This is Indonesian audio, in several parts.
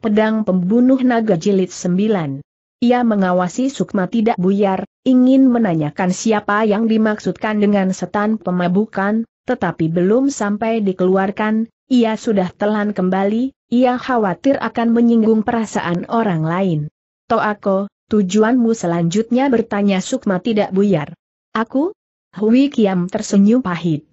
Pedang Pembunuh Naga Jilid 9. Ia mengawasi Sukma tidak buyar, ingin menanyakan siapa yang dimaksudkan dengan setan pemabukan, tetapi belum sampai dikeluarkan, ia sudah telan kembali, ia khawatir akan menyinggung perasaan orang lain. Toako, tujuanmu selanjutnya bertanya Sukma tidak buyar. Aku? Hui Kiam tersenyum pahit.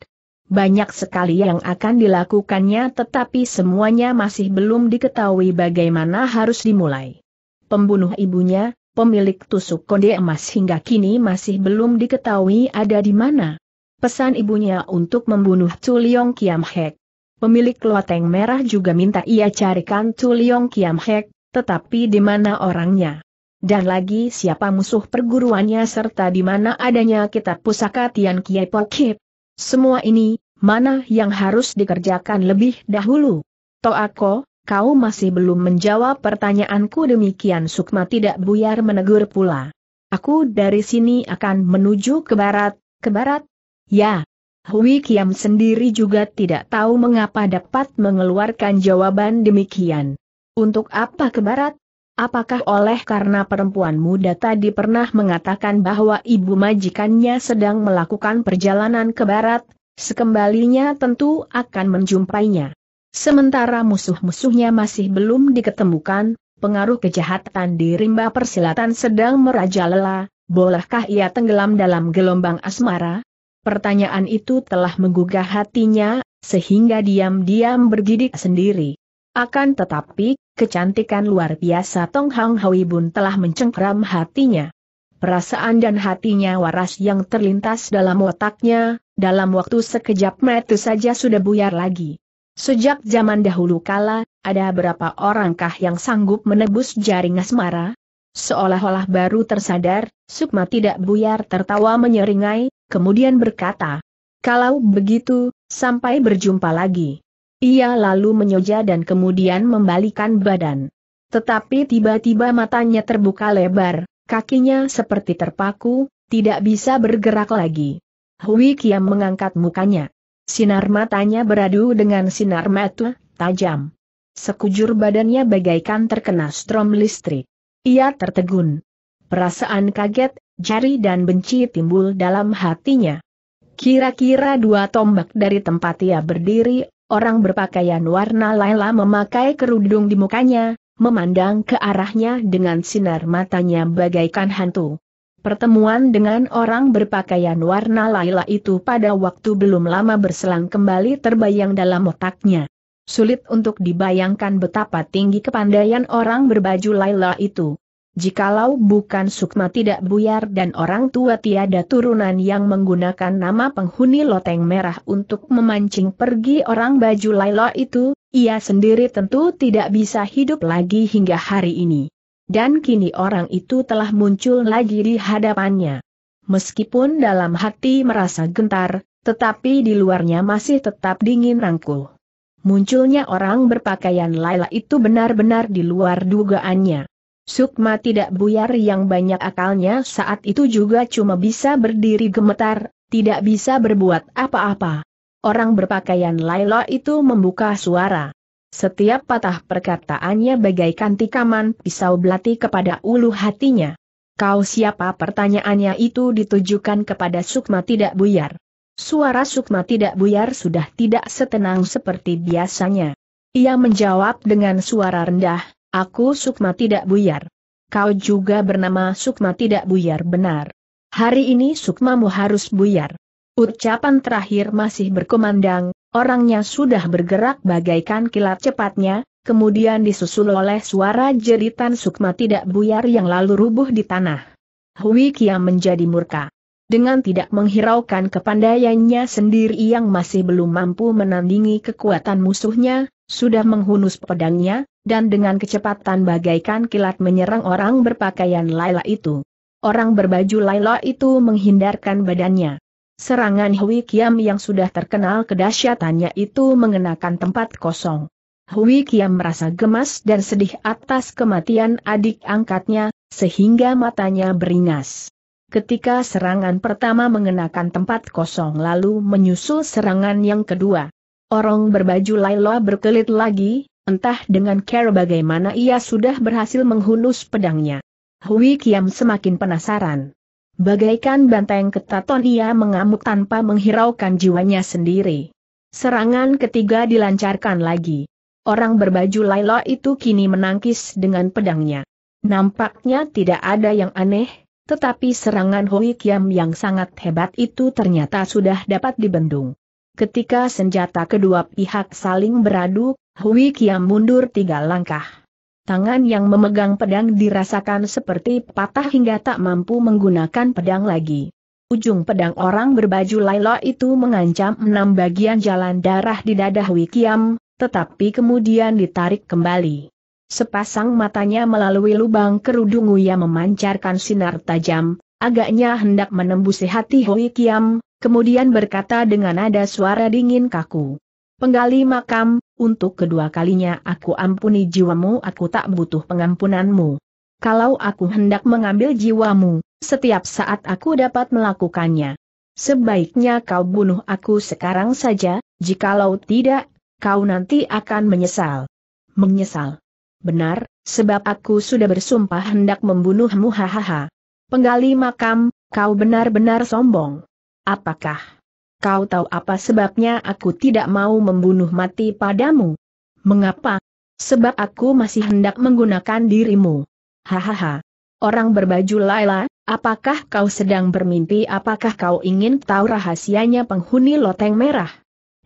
Banyak sekali yang akan dilakukannya tetapi semuanya masih belum diketahui bagaimana harus dimulai. Pembunuh ibunya, pemilik tusuk konde emas hingga kini masih belum diketahui ada di mana. Pesan ibunya untuk membunuh Chuliong Kiam Hek. Pemilik loteng merah juga minta ia carikan Chuliong Kiam Hek, tetapi di mana orangnya. Dan lagi siapa musuh perguruannya serta di mana adanya kitab pusaka Tian Kiepo Kip. Semua ini, mana yang harus dikerjakan lebih dahulu? Toako, kau masih belum menjawab pertanyaanku demikian Sukma tidak buyar menegur pula. Aku dari sini akan menuju ke barat, ke barat? Ya. Hui Kiam sendiri juga tidak tahu mengapa dapat mengeluarkan jawaban demikian. Untuk apa ke barat? Apakah oleh karena perempuan muda tadi pernah mengatakan bahwa ibu majikannya sedang melakukan perjalanan ke barat, sekembalinya tentu akan menjumpainya. Sementara musuh-musuhnya masih belum diketemukan, pengaruh kejahatan di rimba persilatan sedang merajalela, bolehkah ia tenggelam dalam gelombang asmara? Pertanyaan itu telah menggugah hatinya, sehingga diam-diam bergidik sendiri. Akan tetapi, kecantikan luar biasa Tong Hang Hui Bun telah mencengkeram hatinya. Perasaan dan hatinya waras yang terlintas dalam otaknya, dalam waktu sekejap metu saja sudah buyar lagi. Sejak zaman dahulu kala, ada berapa orangkah yang sanggup menebus jaring asmara? Seolah-olah baru tersadar, Sukma tidak buyar tertawa menyeringai, kemudian berkata, Kalau begitu, sampai berjumpa lagi. Ia lalu menyoja dan kemudian membalikan badan. Tetapi tiba-tiba matanya terbuka lebar, kakinya seperti terpaku, tidak bisa bergerak lagi. Hui Kiam mengangkat mukanya. Sinar matanya beradu dengan sinar mata, tajam. Sekujur badannya bagaikan terkena strom listrik. Ia tertegun. Perasaan kaget, jari dan benci timbul dalam hatinya. Kira-kira dua tombak dari tempat ia berdiri Orang berpakaian warna Laila memakai kerudung di mukanya, memandang ke arahnya dengan sinar matanya bagaikan hantu. Pertemuan dengan orang berpakaian warna Laila itu pada waktu belum lama berselang kembali terbayang dalam otaknya. Sulit untuk dibayangkan betapa tinggi kepandaian orang berbaju Laila itu. Jikalau bukan Sukma tidak buyar dan orang tua tiada turunan yang menggunakan nama penghuni loteng merah untuk memancing pergi orang baju Laila itu, ia sendiri tentu tidak bisa hidup lagi hingga hari ini. Dan kini orang itu telah muncul lagi di hadapannya. Meskipun dalam hati merasa gentar, tetapi di luarnya masih tetap dingin rangkul. Munculnya orang berpakaian Laila itu benar-benar di luar dugaannya. Sukma tidak buyar yang banyak akalnya saat itu juga cuma bisa berdiri gemetar, tidak bisa berbuat apa-apa. Orang berpakaian Laila itu membuka suara. Setiap patah perkataannya bagaikan tikaman pisau belati kepada ulu hatinya. Kau siapa pertanyaannya itu ditujukan kepada Sukma tidak buyar. Suara Sukma tidak buyar sudah tidak setenang seperti biasanya. Ia menjawab dengan suara rendah, Aku Sukma tidak buyar. Kau juga bernama Sukma tidak buyar benar. Hari ini Sukmamu harus buyar. Ucapan terakhir masih berkumandang, orangnya sudah bergerak bagaikan kilat cepatnya, kemudian disusul oleh suara jeritan Sukma tidak buyar yang lalu rubuh di tanah. Hui Kia menjadi murka dengan tidak menghiraukan kepandaiannya sendiri yang masih belum mampu menandingi kekuatan musuhnya, sudah menghunus pedangnya, dan dengan kecepatan bagaikan kilat menyerang orang berpakaian laila itu. Orang berbaju laila itu menghindarkan badannya. Serangan Hui Kiam yang sudah terkenal kedahsyatannya itu mengenakan tempat kosong. Hui Kiam merasa gemas dan sedih atas kematian adik angkatnya, sehingga matanya beringas ketika serangan pertama mengenakan tempat kosong lalu menyusul serangan yang kedua. Orang berbaju Laila berkelit lagi, entah dengan care bagaimana ia sudah berhasil menghunus pedangnya. Hui Kiam semakin penasaran. Bagaikan banteng ketaton ia mengamuk tanpa menghiraukan jiwanya sendiri. Serangan ketiga dilancarkan lagi. Orang berbaju Laila itu kini menangkis dengan pedangnya. Nampaknya tidak ada yang aneh, tetapi serangan Hui Kiam yang sangat hebat itu ternyata sudah dapat dibendung. Ketika senjata kedua pihak saling beradu, Hui Kiam mundur tiga langkah. Tangan yang memegang pedang dirasakan seperti patah hingga tak mampu menggunakan pedang lagi. Ujung pedang orang berbaju Laila itu mengancam enam bagian jalan darah di dada Hui Kiam, tetapi kemudian ditarik kembali. Sepasang matanya melalui lubang kerudung Uya memancarkan sinar tajam, agaknya hendak menembusi hati Hoi Kiam, kemudian berkata dengan nada suara dingin kaku. Penggali makam, untuk kedua kalinya aku ampuni jiwamu aku tak butuh pengampunanmu. Kalau aku hendak mengambil jiwamu, setiap saat aku dapat melakukannya. Sebaiknya kau bunuh aku sekarang saja, jikalau tidak, kau nanti akan menyesal. Menyesal benar, sebab aku sudah bersumpah hendak membunuhmu hahaha. Penggali makam, kau benar-benar sombong. Apakah kau tahu apa sebabnya aku tidak mau membunuh mati padamu? Mengapa? Sebab aku masih hendak menggunakan dirimu. Hahaha. Orang berbaju Laila, apakah kau sedang bermimpi apakah kau ingin tahu rahasianya penghuni loteng merah?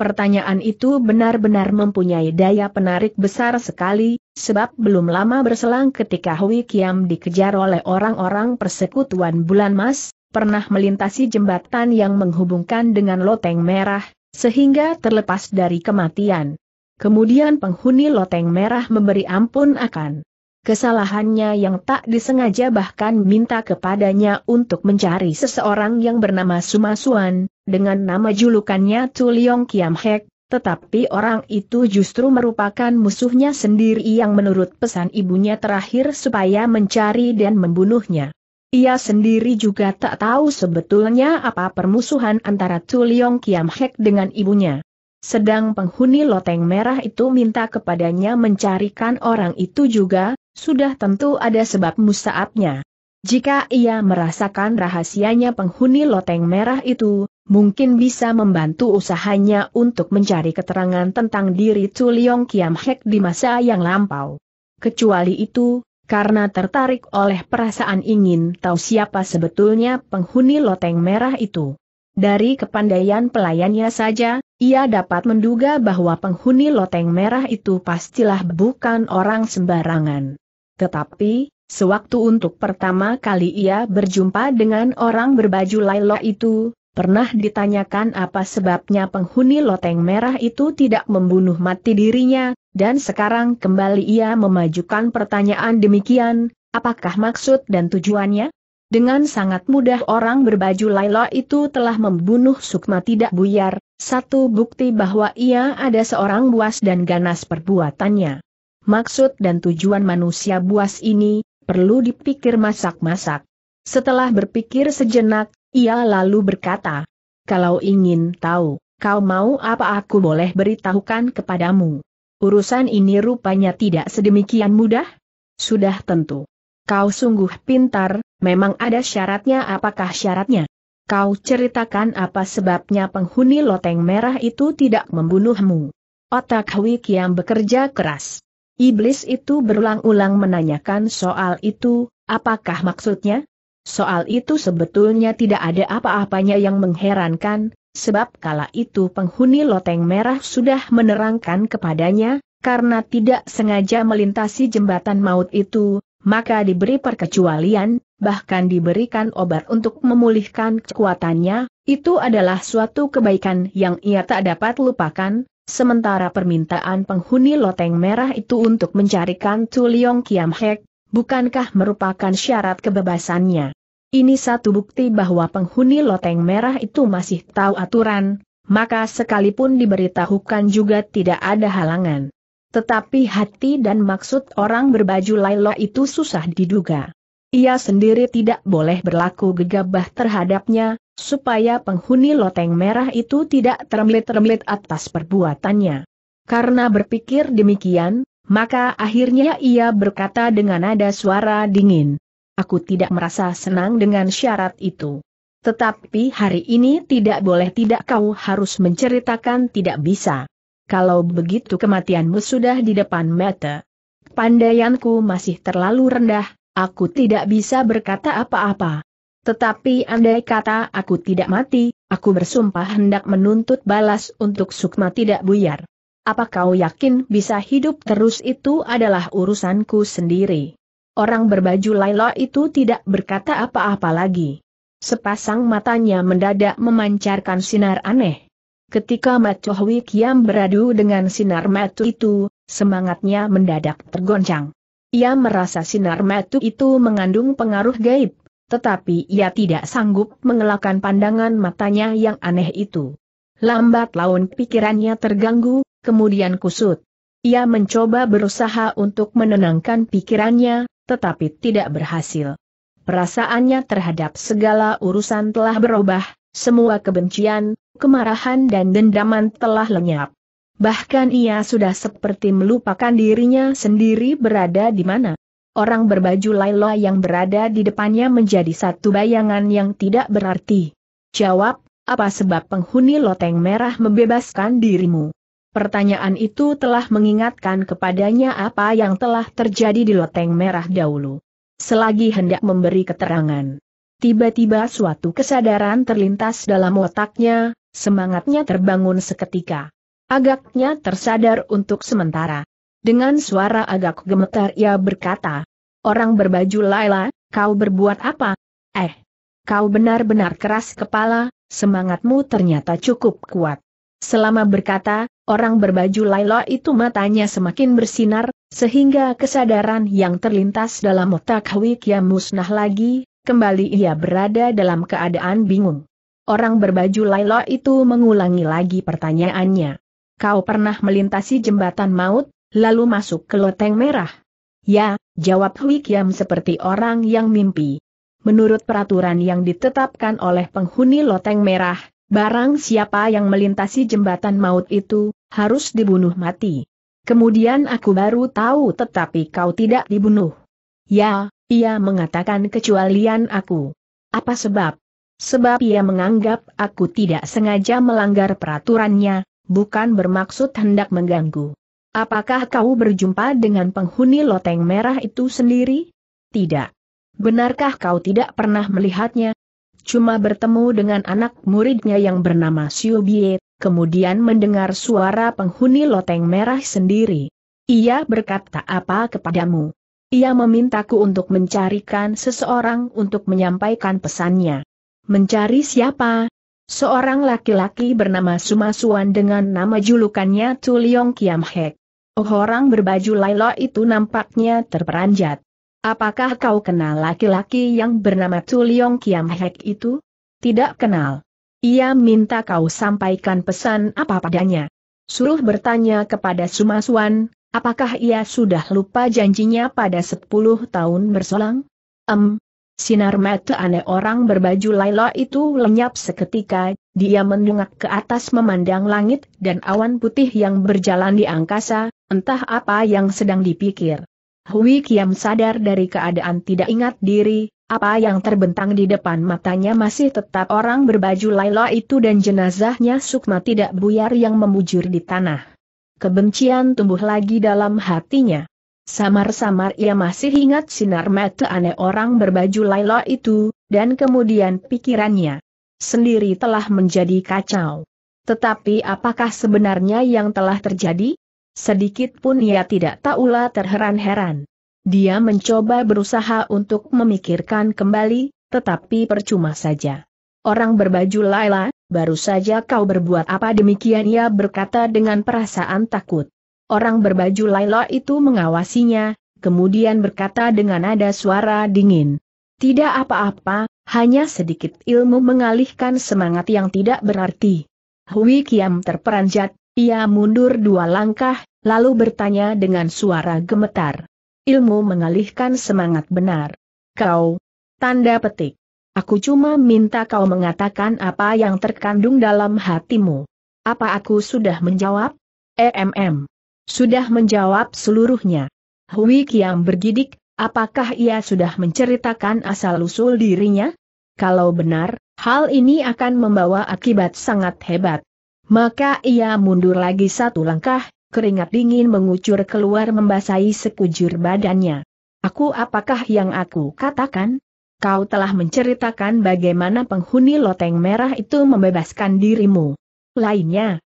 Pertanyaan itu benar-benar mempunyai daya penarik besar sekali, sebab belum lama berselang ketika Hui Kiam dikejar oleh orang-orang persekutuan Bulan Mas, pernah melintasi jembatan yang menghubungkan dengan Loteng Merah, sehingga terlepas dari kematian. Kemudian penghuni Loteng Merah memberi ampun akan kesalahannya yang tak disengaja bahkan minta kepadanya untuk mencari seseorang yang bernama Sumasuan, dengan nama julukannya Tuliong Kiam Hek, tetapi orang itu justru merupakan musuhnya sendiri yang menurut pesan ibunya terakhir supaya mencari dan membunuhnya. Ia sendiri juga tak tahu sebetulnya apa permusuhan antara Tuliong Kiam Hek dengan ibunya. Sedang penghuni loteng merah itu minta kepadanya mencarikan orang itu juga, sudah tentu ada sebab musaatnya. Jika ia merasakan rahasianya penghuni loteng merah itu, mungkin bisa membantu usahanya untuk mencari keterangan tentang diri Culiong Kiam Hek di masa yang lampau. Kecuali itu, karena tertarik oleh perasaan ingin tahu siapa sebetulnya penghuni loteng merah itu. Dari kepandaian pelayannya saja, ia dapat menduga bahwa penghuni loteng merah itu pastilah bukan orang sembarangan. Tetapi, sewaktu untuk pertama kali ia berjumpa dengan orang berbaju lailo itu, Pernah ditanyakan apa sebabnya penghuni loteng merah itu tidak membunuh mati dirinya, dan sekarang kembali ia memajukan pertanyaan demikian, apakah maksud dan tujuannya? Dengan sangat mudah orang berbaju Laila itu telah membunuh Sukma tidak buyar, satu bukti bahwa ia ada seorang buas dan ganas perbuatannya. Maksud dan tujuan manusia buas ini, perlu dipikir masak-masak. Setelah berpikir sejenak, ia lalu berkata, kalau ingin tahu, kau mau apa aku boleh beritahukan kepadamu. Urusan ini rupanya tidak sedemikian mudah? Sudah tentu. Kau sungguh pintar, memang ada syaratnya apakah syaratnya? Kau ceritakan apa sebabnya penghuni loteng merah itu tidak membunuhmu. Otak hwi Kiam bekerja keras. Iblis itu berulang-ulang menanyakan soal itu, apakah maksudnya? Soal itu sebetulnya tidak ada apa-apanya yang mengherankan, sebab kala itu penghuni loteng merah sudah menerangkan kepadanya, karena tidak sengaja melintasi jembatan maut itu, maka diberi perkecualian, bahkan diberikan obat untuk memulihkan kekuatannya, itu adalah suatu kebaikan yang ia tak dapat lupakan, Sementara permintaan penghuni loteng merah itu untuk mencarikan Tuliong Kiam Hek, bukankah merupakan syarat kebebasannya? Ini satu bukti bahwa penghuni loteng merah itu masih tahu aturan, maka sekalipun diberitahukan juga tidak ada halangan. Tetapi hati dan maksud orang berbaju Laila itu susah diduga. Ia sendiri tidak boleh berlaku gegabah terhadapnya, supaya penghuni loteng merah itu tidak termelit-termelit atas perbuatannya. Karena berpikir demikian, maka akhirnya ia berkata dengan nada suara dingin. Aku tidak merasa senang dengan syarat itu. Tetapi hari ini tidak boleh tidak kau harus menceritakan tidak bisa. Kalau begitu kematianmu sudah di depan mata. Pandaianku masih terlalu rendah, aku tidak bisa berkata apa-apa. Tetapi andai kata aku tidak mati, aku bersumpah hendak menuntut balas untuk Sukma tidak buyar. Apa kau yakin bisa hidup terus itu adalah urusanku sendiri? Orang berbaju Laila itu tidak berkata apa-apa lagi. Sepasang matanya mendadak memancarkan sinar aneh. Ketika Macoh Kiam beradu dengan sinar matu itu, semangatnya mendadak tergoncang. Ia merasa sinar matu itu mengandung pengaruh gaib, tetapi ia tidak sanggup mengelakkan pandangan matanya yang aneh itu. Lambat laun pikirannya terganggu, kemudian kusut. Ia mencoba berusaha untuk menenangkan pikirannya, tetapi tidak berhasil. Perasaannya terhadap segala urusan telah berubah, semua kebencian, kemarahan dan dendaman telah lenyap. Bahkan ia sudah seperti melupakan dirinya sendiri berada di mana. Orang berbaju Laila yang berada di depannya menjadi satu bayangan yang tidak berarti. Jawab, apa sebab penghuni loteng merah membebaskan dirimu? Pertanyaan itu telah mengingatkan kepadanya apa yang telah terjadi di loteng merah dahulu. Selagi hendak memberi keterangan, tiba-tiba suatu kesadaran terlintas dalam otaknya, semangatnya terbangun seketika. Agaknya tersadar untuk sementara. Dengan suara agak gemetar ia berkata, Orang berbaju Laila, kau berbuat apa? Eh, kau benar-benar keras kepala, semangatmu ternyata cukup kuat. Selama berkata, orang berbaju Laila itu matanya semakin bersinar, sehingga kesadaran yang terlintas dalam otak Wikia musnah lagi, kembali ia berada dalam keadaan bingung. Orang berbaju Laila itu mengulangi lagi pertanyaannya. Kau pernah melintasi jembatan maut, lalu masuk ke loteng merah? Ya, jawab Hwikiam seperti orang yang mimpi. Menurut peraturan yang ditetapkan oleh penghuni loteng merah, Barang siapa yang melintasi jembatan maut itu, harus dibunuh mati. Kemudian aku baru tahu tetapi kau tidak dibunuh. Ya, ia mengatakan kecualian aku. Apa sebab? Sebab ia menganggap aku tidak sengaja melanggar peraturannya, bukan bermaksud hendak mengganggu. Apakah kau berjumpa dengan penghuni loteng merah itu sendiri? Tidak. Benarkah kau tidak pernah melihatnya? cuma bertemu dengan anak muridnya yang bernama Siu Bie, kemudian mendengar suara penghuni loteng merah sendiri. Ia berkata apa kepadamu? Ia memintaku untuk mencarikan seseorang untuk menyampaikan pesannya. Mencari siapa? Seorang laki-laki bernama Sumasuan dengan nama julukannya Tuliong Kiam Hek. Oh, orang berbaju lailo itu nampaknya terperanjat. Apakah kau kenal laki-laki yang bernama Tuliong Kiam Hek itu? Tidak kenal. Ia minta kau sampaikan pesan apa padanya. Suruh bertanya kepada Sumasuan, apakah ia sudah lupa janjinya pada sepuluh tahun berselang? Em, sinar mata aneh orang berbaju Laila itu lenyap seketika, dia mendungak ke atas memandang langit dan awan putih yang berjalan di angkasa, entah apa yang sedang dipikir. Hui Kiam sadar dari keadaan tidak ingat diri, apa yang terbentang di depan matanya masih tetap orang berbaju Laila itu dan jenazahnya Sukma tidak buyar yang memujur di tanah. Kebencian tumbuh lagi dalam hatinya. Samar-samar ia masih ingat sinar mata aneh orang berbaju Laila itu, dan kemudian pikirannya sendiri telah menjadi kacau. Tetapi apakah sebenarnya yang telah terjadi? Sedikit pun ia tidak tahulah terheran-heran. Dia mencoba berusaha untuk memikirkan kembali, tetapi percuma saja. Orang berbaju Laila, baru saja kau berbuat apa demikian ia berkata dengan perasaan takut. Orang berbaju Laila itu mengawasinya, kemudian berkata dengan nada suara dingin. Tidak apa-apa, hanya sedikit ilmu mengalihkan semangat yang tidak berarti. Hui Kiam terperanjat, ia mundur dua langkah, lalu bertanya dengan suara gemetar. Ilmu mengalihkan semangat benar. Kau, tanda petik. Aku cuma minta kau mengatakan apa yang terkandung dalam hatimu. Apa aku sudah menjawab? EMM. Sudah menjawab seluruhnya. Hui Kiam bergidik, apakah ia sudah menceritakan asal-usul dirinya? Kalau benar, hal ini akan membawa akibat sangat hebat. Maka ia mundur lagi satu langkah, keringat dingin mengucur keluar membasahi sekujur badannya. Aku apakah yang aku katakan? Kau telah menceritakan bagaimana penghuni loteng merah itu membebaskan dirimu. Lainnya,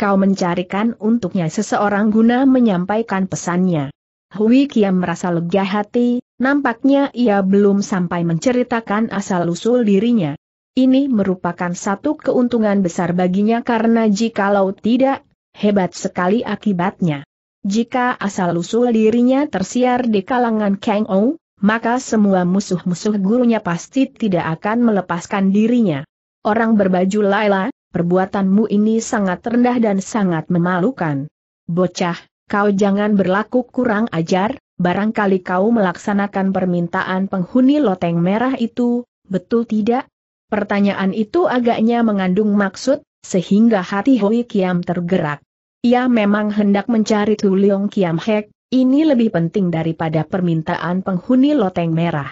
kau mencarikan untuknya seseorang guna menyampaikan pesannya. Hui Kiam merasa lega hati, nampaknya ia belum sampai menceritakan asal-usul dirinya. Ini merupakan satu keuntungan besar baginya karena jikalau tidak, hebat sekali akibatnya. Jika asal-usul dirinya tersiar di kalangan Kang Ou, maka semua musuh-musuh gurunya pasti tidak akan melepaskan dirinya. Orang berbaju Laila, perbuatanmu ini sangat rendah dan sangat memalukan. Bocah, kau jangan berlaku kurang ajar, barangkali kau melaksanakan permintaan penghuni loteng merah itu, betul tidak? Pertanyaan itu agaknya mengandung maksud, sehingga hati Hui Kiam tergerak. Ia memang hendak mencari Tu Leong Kiam Hek, ini lebih penting daripada permintaan penghuni loteng merah.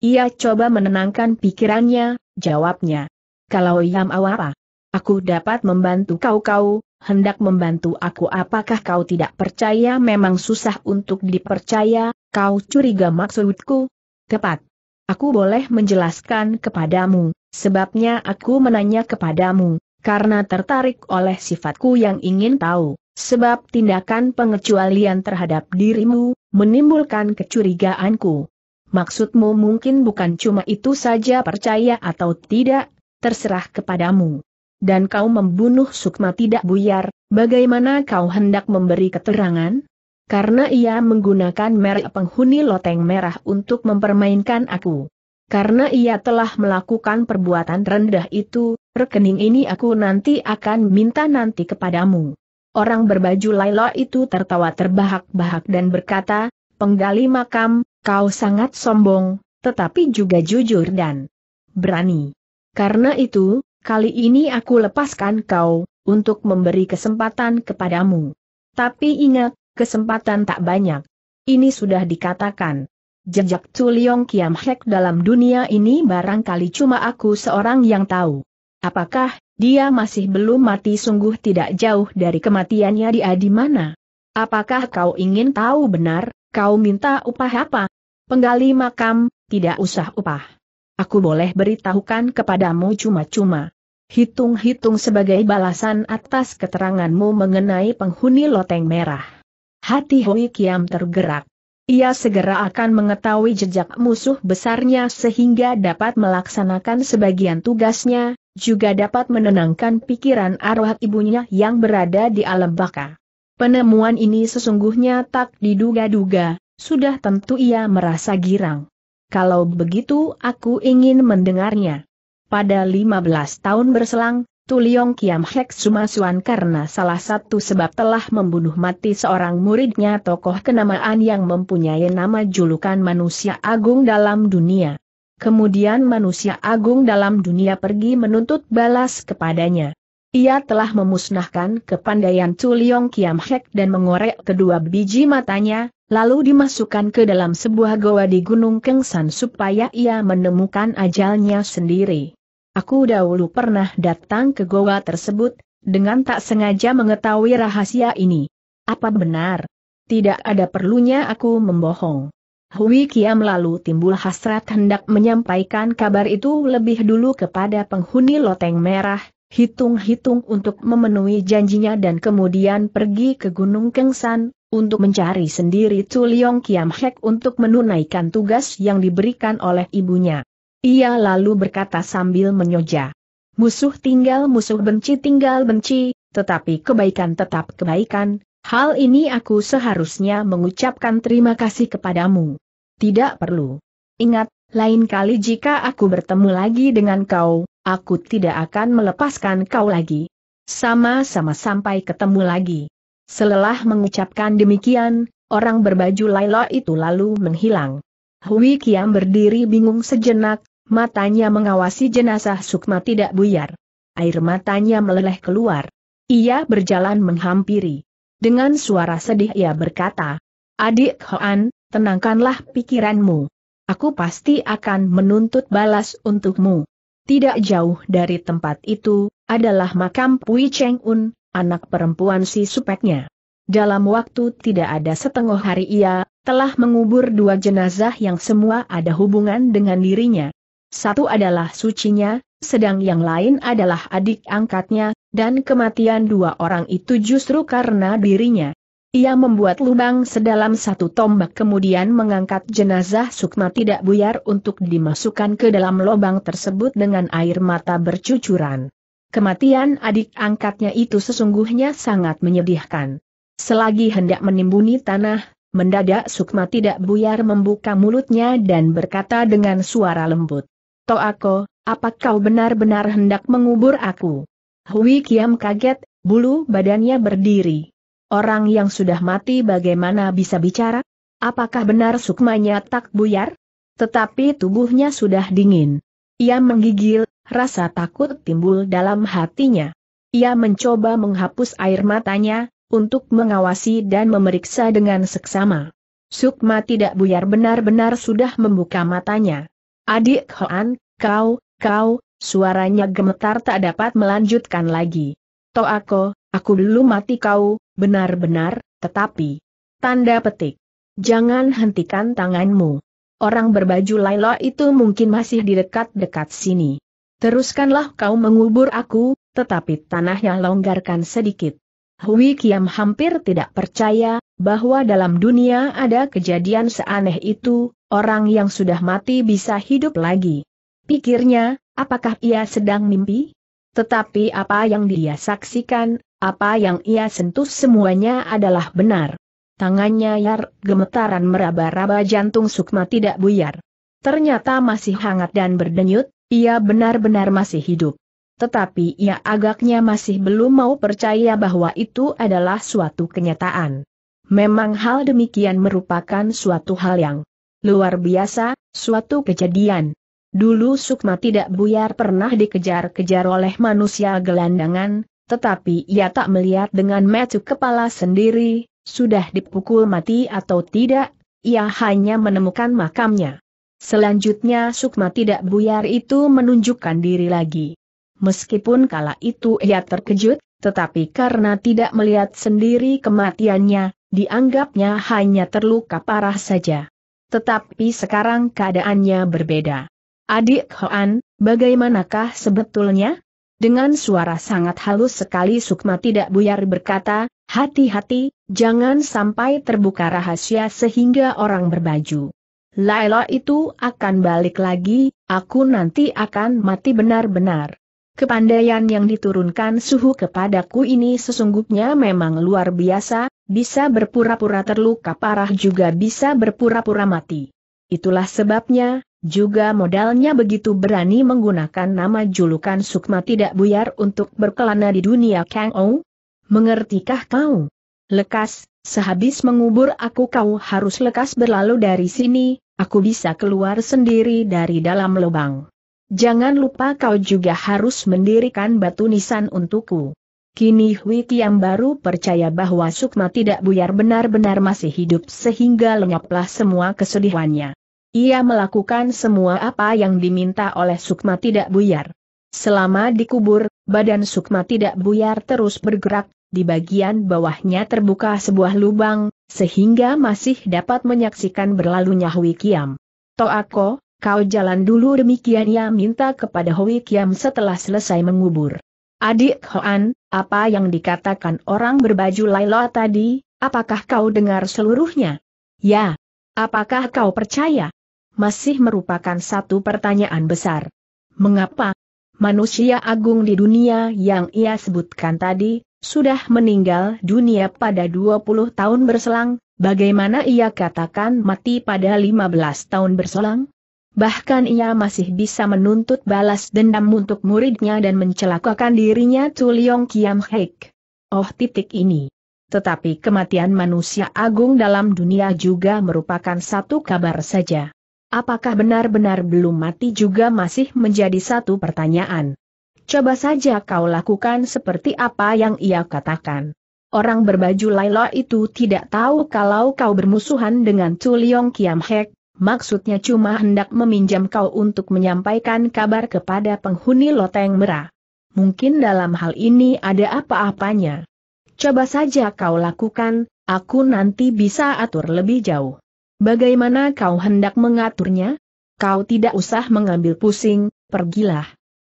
Ia coba menenangkan pikirannya, jawabnya. Kalau Yam Awara, aku dapat membantu kau-kau, hendak membantu aku apakah kau tidak percaya memang susah untuk dipercaya, kau curiga maksudku? Tepat. Aku boleh menjelaskan kepadamu, Sebabnya aku menanya kepadamu, karena tertarik oleh sifatku yang ingin tahu. Sebab tindakan pengecualian terhadap dirimu, menimbulkan kecurigaanku. Maksudmu mungkin bukan cuma itu saja percaya atau tidak, terserah kepadamu. Dan kau membunuh Sukma tidak buyar, bagaimana kau hendak memberi keterangan? Karena ia menggunakan merek penghuni loteng merah untuk mempermainkan aku. Karena ia telah melakukan perbuatan rendah itu, rekening ini aku nanti akan minta nanti kepadamu. Orang berbaju Laila itu tertawa terbahak-bahak dan berkata, penggali makam, kau sangat sombong, tetapi juga jujur dan berani. Karena itu, kali ini aku lepaskan kau, untuk memberi kesempatan kepadamu. Tapi ingat, kesempatan tak banyak. Ini sudah dikatakan. Jejak Tuliong Kiam Hek dalam dunia ini barangkali cuma aku seorang yang tahu. Apakah dia masih belum mati sungguh tidak jauh dari kematiannya di Adi mana? Apakah kau ingin tahu benar, kau minta upah apa? Penggali makam, tidak usah upah. Aku boleh beritahukan kepadamu cuma-cuma. Hitung-hitung sebagai balasan atas keteranganmu mengenai penghuni loteng merah. Hati Hui Kiam tergerak ia segera akan mengetahui jejak musuh besarnya sehingga dapat melaksanakan sebagian tugasnya, juga dapat menenangkan pikiran arwah ibunya yang berada di alam baka. Penemuan ini sesungguhnya tak diduga-duga, sudah tentu ia merasa girang. Kalau begitu aku ingin mendengarnya. Pada 15 tahun berselang, Tuliong Kiam Hek Sumasuan karena salah satu sebab telah membunuh mati seorang muridnya tokoh kenamaan yang mempunyai nama julukan manusia agung dalam dunia. Kemudian manusia agung dalam dunia pergi menuntut balas kepadanya. Ia telah memusnahkan kepandaian Tuliong Kiam Hek dan mengorek kedua biji matanya, lalu dimasukkan ke dalam sebuah goa di Gunung Kengsan supaya ia menemukan ajalnya sendiri. Aku dahulu pernah datang ke goa tersebut, dengan tak sengaja mengetahui rahasia ini. Apa benar? Tidak ada perlunya aku membohong. Hui Kiam lalu timbul hasrat hendak menyampaikan kabar itu lebih dulu kepada penghuni loteng merah, hitung-hitung untuk memenuhi janjinya dan kemudian pergi ke Gunung Kengsan, untuk mencari sendiri Tuliong Kiam Hek untuk menunaikan tugas yang diberikan oleh ibunya. Ia lalu berkata sambil menyoja. Musuh tinggal musuh benci tinggal benci, tetapi kebaikan tetap kebaikan, hal ini aku seharusnya mengucapkan terima kasih kepadamu. Tidak perlu. Ingat, lain kali jika aku bertemu lagi dengan kau, aku tidak akan melepaskan kau lagi. Sama-sama sampai ketemu lagi. Selelah mengucapkan demikian, orang berbaju Laila itu lalu menghilang. Hui Kiam berdiri bingung sejenak, Matanya mengawasi jenazah Sukma tidak buyar. Air matanya meleleh keluar. Ia berjalan menghampiri. Dengan suara sedih ia berkata, Adik Hoan, tenangkanlah pikiranmu. Aku pasti akan menuntut balas untukmu. Tidak jauh dari tempat itu, adalah makam Pui Cheng Un, anak perempuan si supeknya. Dalam waktu tidak ada setengah hari ia, telah mengubur dua jenazah yang semua ada hubungan dengan dirinya. Satu adalah sucinya, sedang yang lain adalah adik angkatnya, dan kematian dua orang itu justru karena dirinya. Ia membuat lubang sedalam satu tombak kemudian mengangkat jenazah Sukma tidak buyar untuk dimasukkan ke dalam lubang tersebut dengan air mata bercucuran. Kematian adik angkatnya itu sesungguhnya sangat menyedihkan. Selagi hendak menimbuni tanah, mendadak Sukma tidak buyar membuka mulutnya dan berkata dengan suara lembut. Toako, apa kau benar-benar hendak mengubur aku? Hui Kiam kaget, bulu badannya berdiri. Orang yang sudah mati bagaimana bisa bicara? Apakah benar sukmanya tak buyar? Tetapi tubuhnya sudah dingin. Ia menggigil, rasa takut timbul dalam hatinya. Ia mencoba menghapus air matanya, untuk mengawasi dan memeriksa dengan seksama. Sukma tidak buyar benar-benar sudah membuka matanya. Adik Hoan, kau, kau, suaranya gemetar tak dapat melanjutkan lagi. To aku dulu mati kau, benar-benar, tetapi. Tanda petik. Jangan hentikan tanganmu. Orang berbaju Laila itu mungkin masih di dekat-dekat sini. Teruskanlah kau mengubur aku, tetapi tanahnya longgarkan sedikit. Hui Kiam hampir tidak percaya, bahwa dalam dunia ada kejadian seaneh itu, Orang yang sudah mati bisa hidup lagi. Pikirnya, apakah ia sedang mimpi? Tetapi apa yang dia saksikan, apa yang ia sentuh semuanya adalah benar. Tangannya Yar, gemetaran meraba-raba jantung Sukma tidak buyar. Ternyata masih hangat dan berdenyut, ia benar-benar masih hidup. Tetapi ia agaknya masih belum mau percaya bahwa itu adalah suatu kenyataan. Memang hal demikian merupakan suatu hal yang Luar biasa, suatu kejadian. Dulu Sukma tidak buyar pernah dikejar-kejar oleh manusia gelandangan, tetapi ia tak melihat dengan metu kepala sendiri, sudah dipukul mati atau tidak, ia hanya menemukan makamnya. Selanjutnya Sukma tidak buyar itu menunjukkan diri lagi. Meskipun kala itu ia terkejut, tetapi karena tidak melihat sendiri kematiannya, dianggapnya hanya terluka parah saja. Tetapi sekarang keadaannya berbeda. Adik Hoan, bagaimanakah sebetulnya? Dengan suara sangat halus sekali Sukma tidak buyar berkata, hati-hati, jangan sampai terbuka rahasia sehingga orang berbaju. Laila itu akan balik lagi, aku nanti akan mati benar-benar. Kepandaian yang diturunkan suhu kepadaku ini sesungguhnya memang luar biasa, bisa berpura-pura terluka parah juga bisa berpura-pura mati. Itulah sebabnya, juga modalnya begitu berani menggunakan nama julukan Sukma tidak buyar untuk berkelana di dunia Kang Ou? Mengertikah kau? Lekas, sehabis mengubur aku kau harus lekas berlalu dari sini, aku bisa keluar sendiri dari dalam lubang. Jangan lupa kau juga harus mendirikan batu nisan untukku. Kini Hui Kiam baru percaya bahwa Sukma tidak buyar benar-benar masih hidup sehingga lenyaplah semua kesedihannya. Ia melakukan semua apa yang diminta oleh Sukma tidak buyar. Selama dikubur, badan Sukma tidak buyar terus bergerak, di bagian bawahnya terbuka sebuah lubang, sehingga masih dapat menyaksikan berlalunya Hui Kiam. Toako, kau jalan dulu demikian ia minta kepada Hui Kiam setelah selesai mengubur. Adik Hoan, apa yang dikatakan orang berbaju Laila tadi, apakah kau dengar seluruhnya? Ya. Apakah kau percaya? Masih merupakan satu pertanyaan besar. Mengapa? Manusia agung di dunia yang ia sebutkan tadi, sudah meninggal dunia pada 20 tahun berselang, bagaimana ia katakan mati pada 15 tahun berselang? bahkan ia masih bisa menuntut balas dendam untuk muridnya dan mencelakakan dirinya Tuliong Kiam Hek. Oh titik ini. Tetapi kematian manusia agung dalam dunia juga merupakan satu kabar saja. Apakah benar-benar belum mati juga masih menjadi satu pertanyaan. Coba saja kau lakukan seperti apa yang ia katakan. Orang berbaju Laila itu tidak tahu kalau kau bermusuhan dengan Tuliong Kiam Hek, maksudnya cuma hendak meminjam kau untuk menyampaikan kabar kepada penghuni loteng merah. Mungkin dalam hal ini ada apa-apanya. Coba saja kau lakukan, aku nanti bisa atur lebih jauh. Bagaimana kau hendak mengaturnya? Kau tidak usah mengambil pusing, pergilah.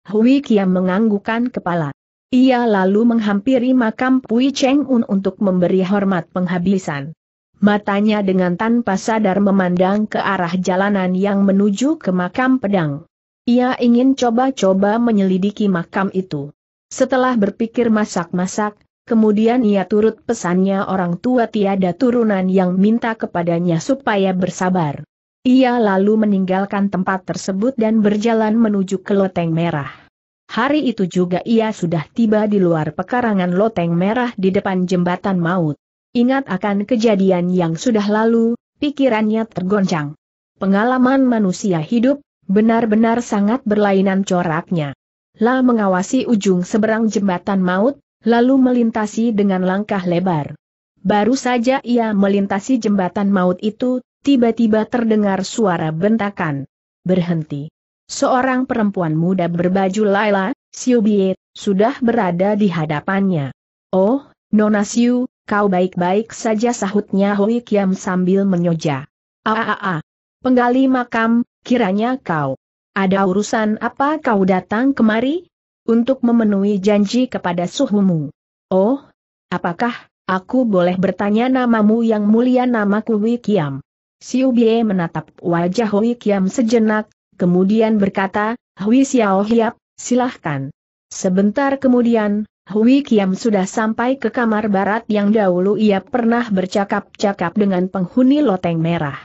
Hui Kiam menganggukan kepala. Ia lalu menghampiri makam Pui Cheng Un untuk memberi hormat penghabisan matanya dengan tanpa sadar memandang ke arah jalanan yang menuju ke makam pedang. Ia ingin coba-coba menyelidiki makam itu. Setelah berpikir masak-masak, kemudian ia turut pesannya orang tua tiada turunan yang minta kepadanya supaya bersabar. Ia lalu meninggalkan tempat tersebut dan berjalan menuju ke Loteng Merah. Hari itu juga ia sudah tiba di luar pekarangan Loteng Merah di depan jembatan maut. Ingat akan kejadian yang sudah lalu, pikirannya tergoncang. Pengalaman manusia hidup, benar-benar sangat berlainan coraknya. La mengawasi ujung seberang jembatan maut, lalu melintasi dengan langkah lebar. Baru saja ia melintasi jembatan maut itu, tiba-tiba terdengar suara bentakan. Berhenti. Seorang perempuan muda berbaju Laila, Siu sudah berada di hadapannya. Oh, Nona Siu, Kau baik-baik saja sahutnya Hui Kiam sambil menyoja. Aaaa. Penggali makam, kiranya kau. Ada urusan apa kau datang kemari? Untuk memenuhi janji kepada suhumu. Oh, apakah aku boleh bertanya namamu yang mulia namaku Hui Kiam? Siu Bie menatap wajah Hui Kiam sejenak, kemudian berkata, Hui Xiao Hiap, silahkan. Sebentar kemudian, Hui Kiam sudah sampai ke kamar barat yang dahulu ia pernah bercakap-cakap dengan penghuni loteng merah.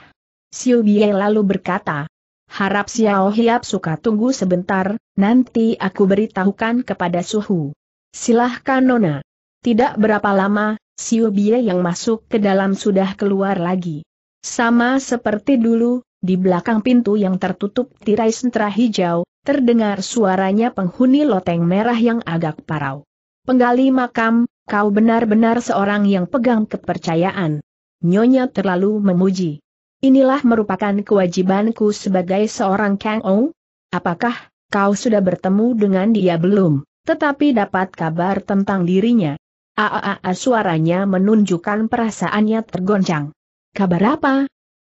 Xiu Bie lalu berkata, Harap Xiao Hiap suka tunggu sebentar, nanti aku beritahukan kepada Suhu. Silahkan Nona. Tidak berapa lama, Xiu Bie yang masuk ke dalam sudah keluar lagi. Sama seperti dulu, di belakang pintu yang tertutup tirai sentra hijau, terdengar suaranya penghuni loteng merah yang agak parau. Penggali makam, kau benar-benar seorang yang pegang kepercayaan. Nyonya terlalu memuji. Inilah merupakan kewajibanku sebagai seorang Kang Ou. Apakah kau sudah bertemu dengan dia belum? Tetapi dapat kabar tentang dirinya. Aaa suaranya menunjukkan perasaannya tergoncang. Kabar apa?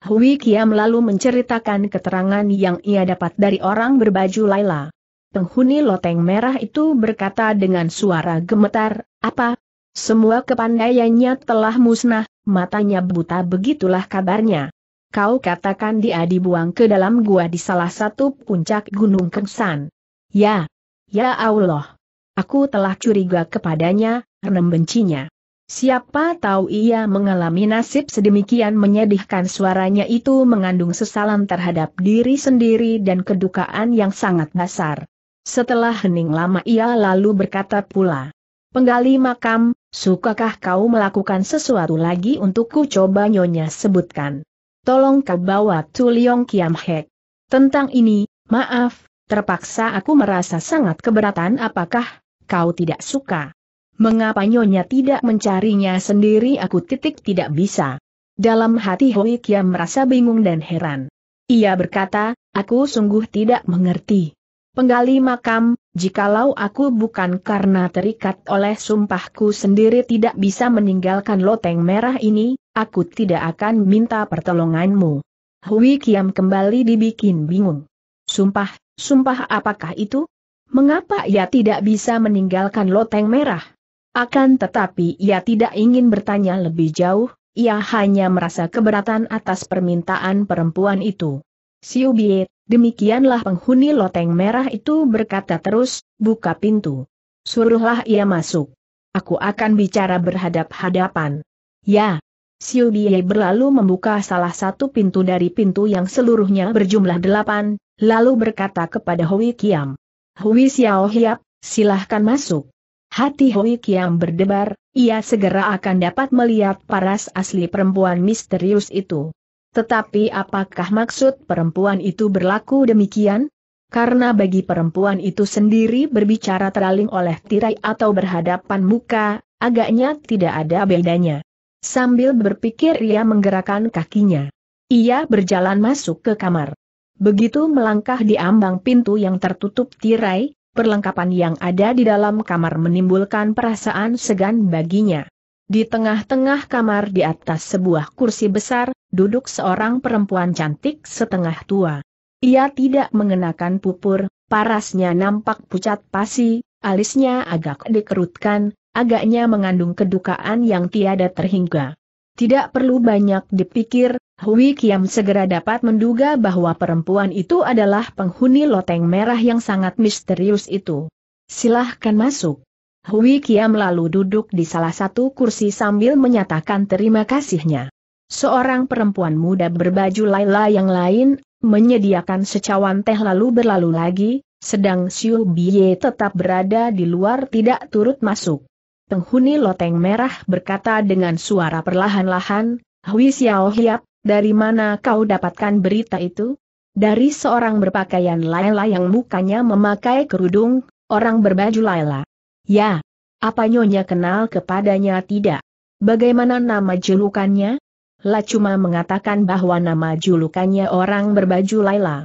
Hui Kiam lalu menceritakan keterangan yang ia dapat dari orang berbaju Laila. Penghuni loteng merah itu berkata dengan suara gemetar, apa? Semua kepandaiannya telah musnah, matanya buta begitulah kabarnya. Kau katakan dia dibuang ke dalam gua di salah satu puncak Gunung Kengsan. Ya, ya Allah. Aku telah curiga kepadanya, renem bencinya. Siapa tahu ia mengalami nasib sedemikian menyedihkan suaranya itu mengandung sesalan terhadap diri sendiri dan kedukaan yang sangat besar. Setelah hening lama ia lalu berkata pula, Penggali makam, sukakah kau melakukan sesuatu lagi untukku coba nyonya sebutkan. Tolong kau bawa Tuliong Kiam Hek. Tentang ini, maaf, terpaksa aku merasa sangat keberatan apakah kau tidak suka. Mengapa nyonya tidak mencarinya sendiri aku titik tidak bisa. Dalam hati Hoi Kiam merasa bingung dan heran. Ia berkata, aku sungguh tidak mengerti penggali makam, jikalau aku bukan karena terikat oleh sumpahku sendiri tidak bisa meninggalkan loteng merah ini, aku tidak akan minta pertolonganmu. Hui Kiam kembali dibikin bingung. Sumpah, sumpah apakah itu? Mengapa ia tidak bisa meninggalkan loteng merah? Akan tetapi ia tidak ingin bertanya lebih jauh, ia hanya merasa keberatan atas permintaan perempuan itu. Siubiet. Demikianlah penghuni loteng merah itu berkata terus, buka pintu. Suruhlah ia masuk. Aku akan bicara berhadap-hadapan. Ya. Siu Bie berlalu membuka salah satu pintu dari pintu yang seluruhnya berjumlah delapan, lalu berkata kepada Hui Kiam. Hui Xiao Hiap, silahkan masuk. Hati Hui Kiam berdebar, ia segera akan dapat melihat paras asli perempuan misterius itu. Tetapi apakah maksud perempuan itu berlaku demikian? Karena bagi perempuan itu sendiri berbicara teraling oleh tirai atau berhadapan muka, agaknya tidak ada bedanya. Sambil berpikir ia menggerakkan kakinya. Ia berjalan masuk ke kamar. Begitu melangkah di ambang pintu yang tertutup tirai, perlengkapan yang ada di dalam kamar menimbulkan perasaan segan baginya. Di tengah-tengah kamar di atas sebuah kursi besar, duduk seorang perempuan cantik setengah tua. Ia tidak mengenakan pupur, parasnya nampak pucat pasi, alisnya agak dikerutkan, agaknya mengandung kedukaan yang tiada terhingga. Tidak perlu banyak dipikir, Hui Kiam segera dapat menduga bahwa perempuan itu adalah penghuni loteng merah yang sangat misterius itu. Silahkan masuk. Hui Kiam lalu duduk di salah satu kursi sambil menyatakan terima kasihnya. Seorang perempuan muda berbaju laila yang lain, menyediakan secawan teh lalu berlalu lagi, sedang Xiu Biye tetap berada di luar tidak turut masuk. Penghuni loteng merah berkata dengan suara perlahan-lahan, Hui Xiao Hiap, dari mana kau dapatkan berita itu? Dari seorang berpakaian laila yang mukanya memakai kerudung, orang berbaju laila. Ya. Apa Nyonya kenal kepadanya tidak? Bagaimana nama julukannya? La cuma mengatakan bahwa nama julukannya orang berbaju Laila.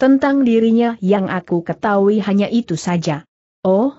Tentang dirinya yang aku ketahui hanya itu saja. Oh,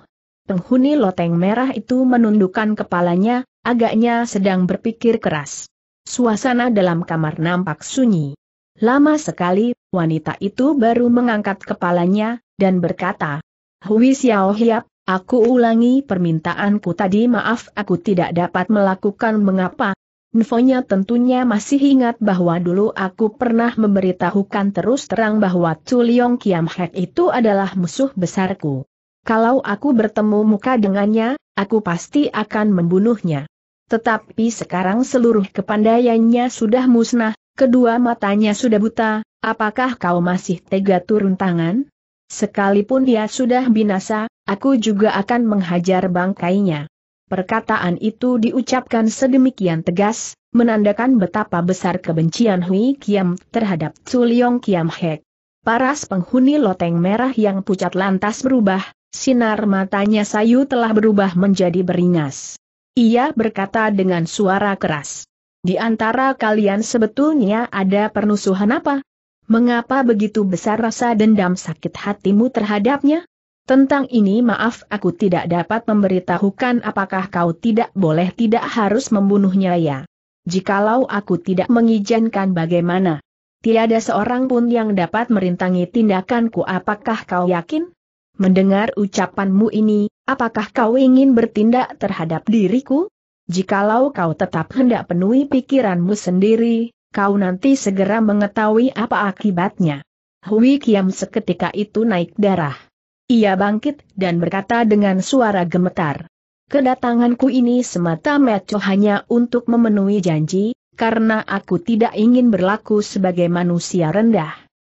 penghuni loteng merah itu menundukkan kepalanya, agaknya sedang berpikir keras. Suasana dalam kamar nampak sunyi. Lama sekali, wanita itu baru mengangkat kepalanya, dan berkata, Hui Xiao Hiap, Aku ulangi permintaanku tadi maaf aku tidak dapat melakukan mengapa. Nfonya tentunya masih ingat bahwa dulu aku pernah memberitahukan terus terang bahwa Chuliong Kiam Hek itu adalah musuh besarku. Kalau aku bertemu muka dengannya, aku pasti akan membunuhnya. Tetapi sekarang seluruh kepandaiannya sudah musnah, kedua matanya sudah buta, apakah kau masih tega turun tangan? Sekalipun dia sudah binasa, aku juga akan menghajar bangkainya. Perkataan itu diucapkan sedemikian tegas, menandakan betapa besar kebencian Hui Kiam terhadap Tsuliong Kiam Hek. Paras penghuni loteng merah yang pucat lantas berubah, sinar matanya sayu telah berubah menjadi beringas. Ia berkata dengan suara keras. Di antara kalian sebetulnya ada permusuhan apa? Mengapa begitu besar rasa dendam sakit hatimu terhadapnya? Tentang ini maaf aku tidak dapat memberitahukan apakah kau tidak boleh tidak harus membunuhnya ya. Jikalau aku tidak mengizinkan bagaimana? Tiada seorang pun yang dapat merintangi tindakanku apakah kau yakin? Mendengar ucapanmu ini, apakah kau ingin bertindak terhadap diriku? Jikalau kau tetap hendak penuhi pikiranmu sendiri, kau nanti segera mengetahui apa akibatnya. Hui Kiam seketika itu naik darah. Ia bangkit dan berkata dengan suara gemetar. Kedatanganku ini semata-mata hanya untuk memenuhi janji, karena aku tidak ingin berlaku sebagai manusia rendah.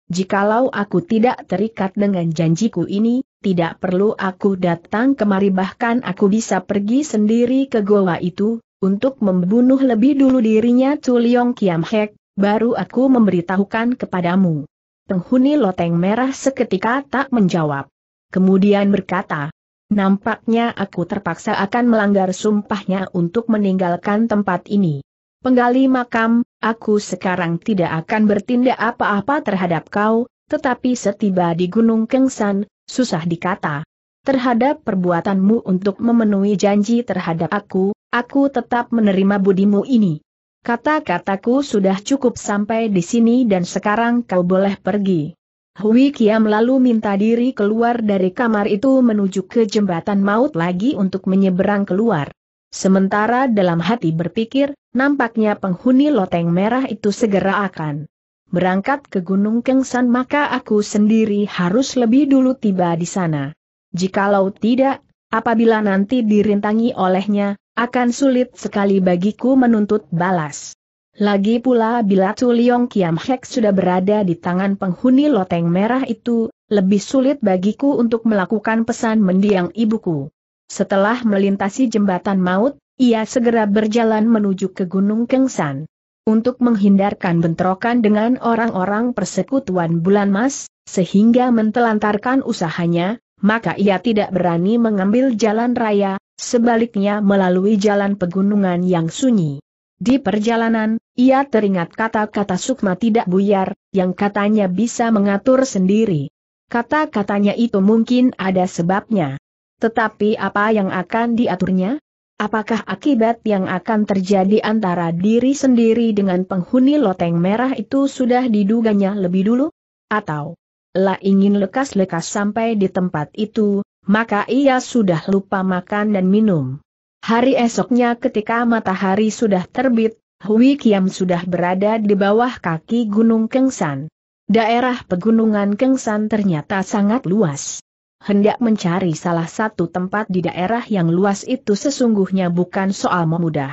Jikalau aku tidak terikat dengan janjiku ini, tidak perlu aku datang kemari bahkan aku bisa pergi sendiri ke goa itu, untuk membunuh lebih dulu dirinya Tuliong Kiam Hek, baru aku memberitahukan kepadamu. Penghuni loteng merah seketika tak menjawab. Kemudian berkata, Nampaknya aku terpaksa akan melanggar sumpahnya untuk meninggalkan tempat ini. Penggali makam, aku sekarang tidak akan bertindak apa-apa terhadap kau, tetapi setiba di Gunung Kengsan, susah dikata. Terhadap perbuatanmu untuk memenuhi janji terhadap aku, aku tetap menerima budimu ini. Kata-kataku sudah cukup sampai di sini dan sekarang kau boleh pergi. Hui Kiam lalu minta diri keluar dari kamar itu menuju ke jembatan maut lagi untuk menyeberang keluar. Sementara dalam hati berpikir, nampaknya penghuni loteng merah itu segera akan berangkat ke Gunung Kengsan maka aku sendiri harus lebih dulu tiba di sana. Jikalau tidak, apabila nanti dirintangi olehnya, akan sulit sekali bagiku menuntut balas. Lagi pula bila Tuliong Kiam Hek sudah berada di tangan penghuni loteng merah itu, lebih sulit bagiku untuk melakukan pesan mendiang ibuku. Setelah melintasi jembatan maut, ia segera berjalan menuju ke Gunung Kengsan. Untuk menghindarkan bentrokan dengan orang-orang persekutuan Bulan Mas, sehingga mentelantarkan usahanya, maka ia tidak berani mengambil jalan raya, sebaliknya melalui jalan pegunungan yang sunyi. Di perjalanan, ia teringat kata-kata Sukma tidak buyar, yang katanya bisa mengatur sendiri. Kata-katanya itu mungkin ada sebabnya. Tetapi apa yang akan diaturnya? Apakah akibat yang akan terjadi antara diri sendiri dengan penghuni loteng merah itu sudah diduganya lebih dulu? Atau lah ingin lekas-lekas sampai di tempat itu, maka ia sudah lupa makan dan minum. Hari esoknya ketika matahari sudah terbit, Hui Kiam sudah berada di bawah kaki Gunung Kengsan. Daerah pegunungan Kengsan ternyata sangat luas. Hendak mencari salah satu tempat di daerah yang luas itu sesungguhnya bukan soal memudah.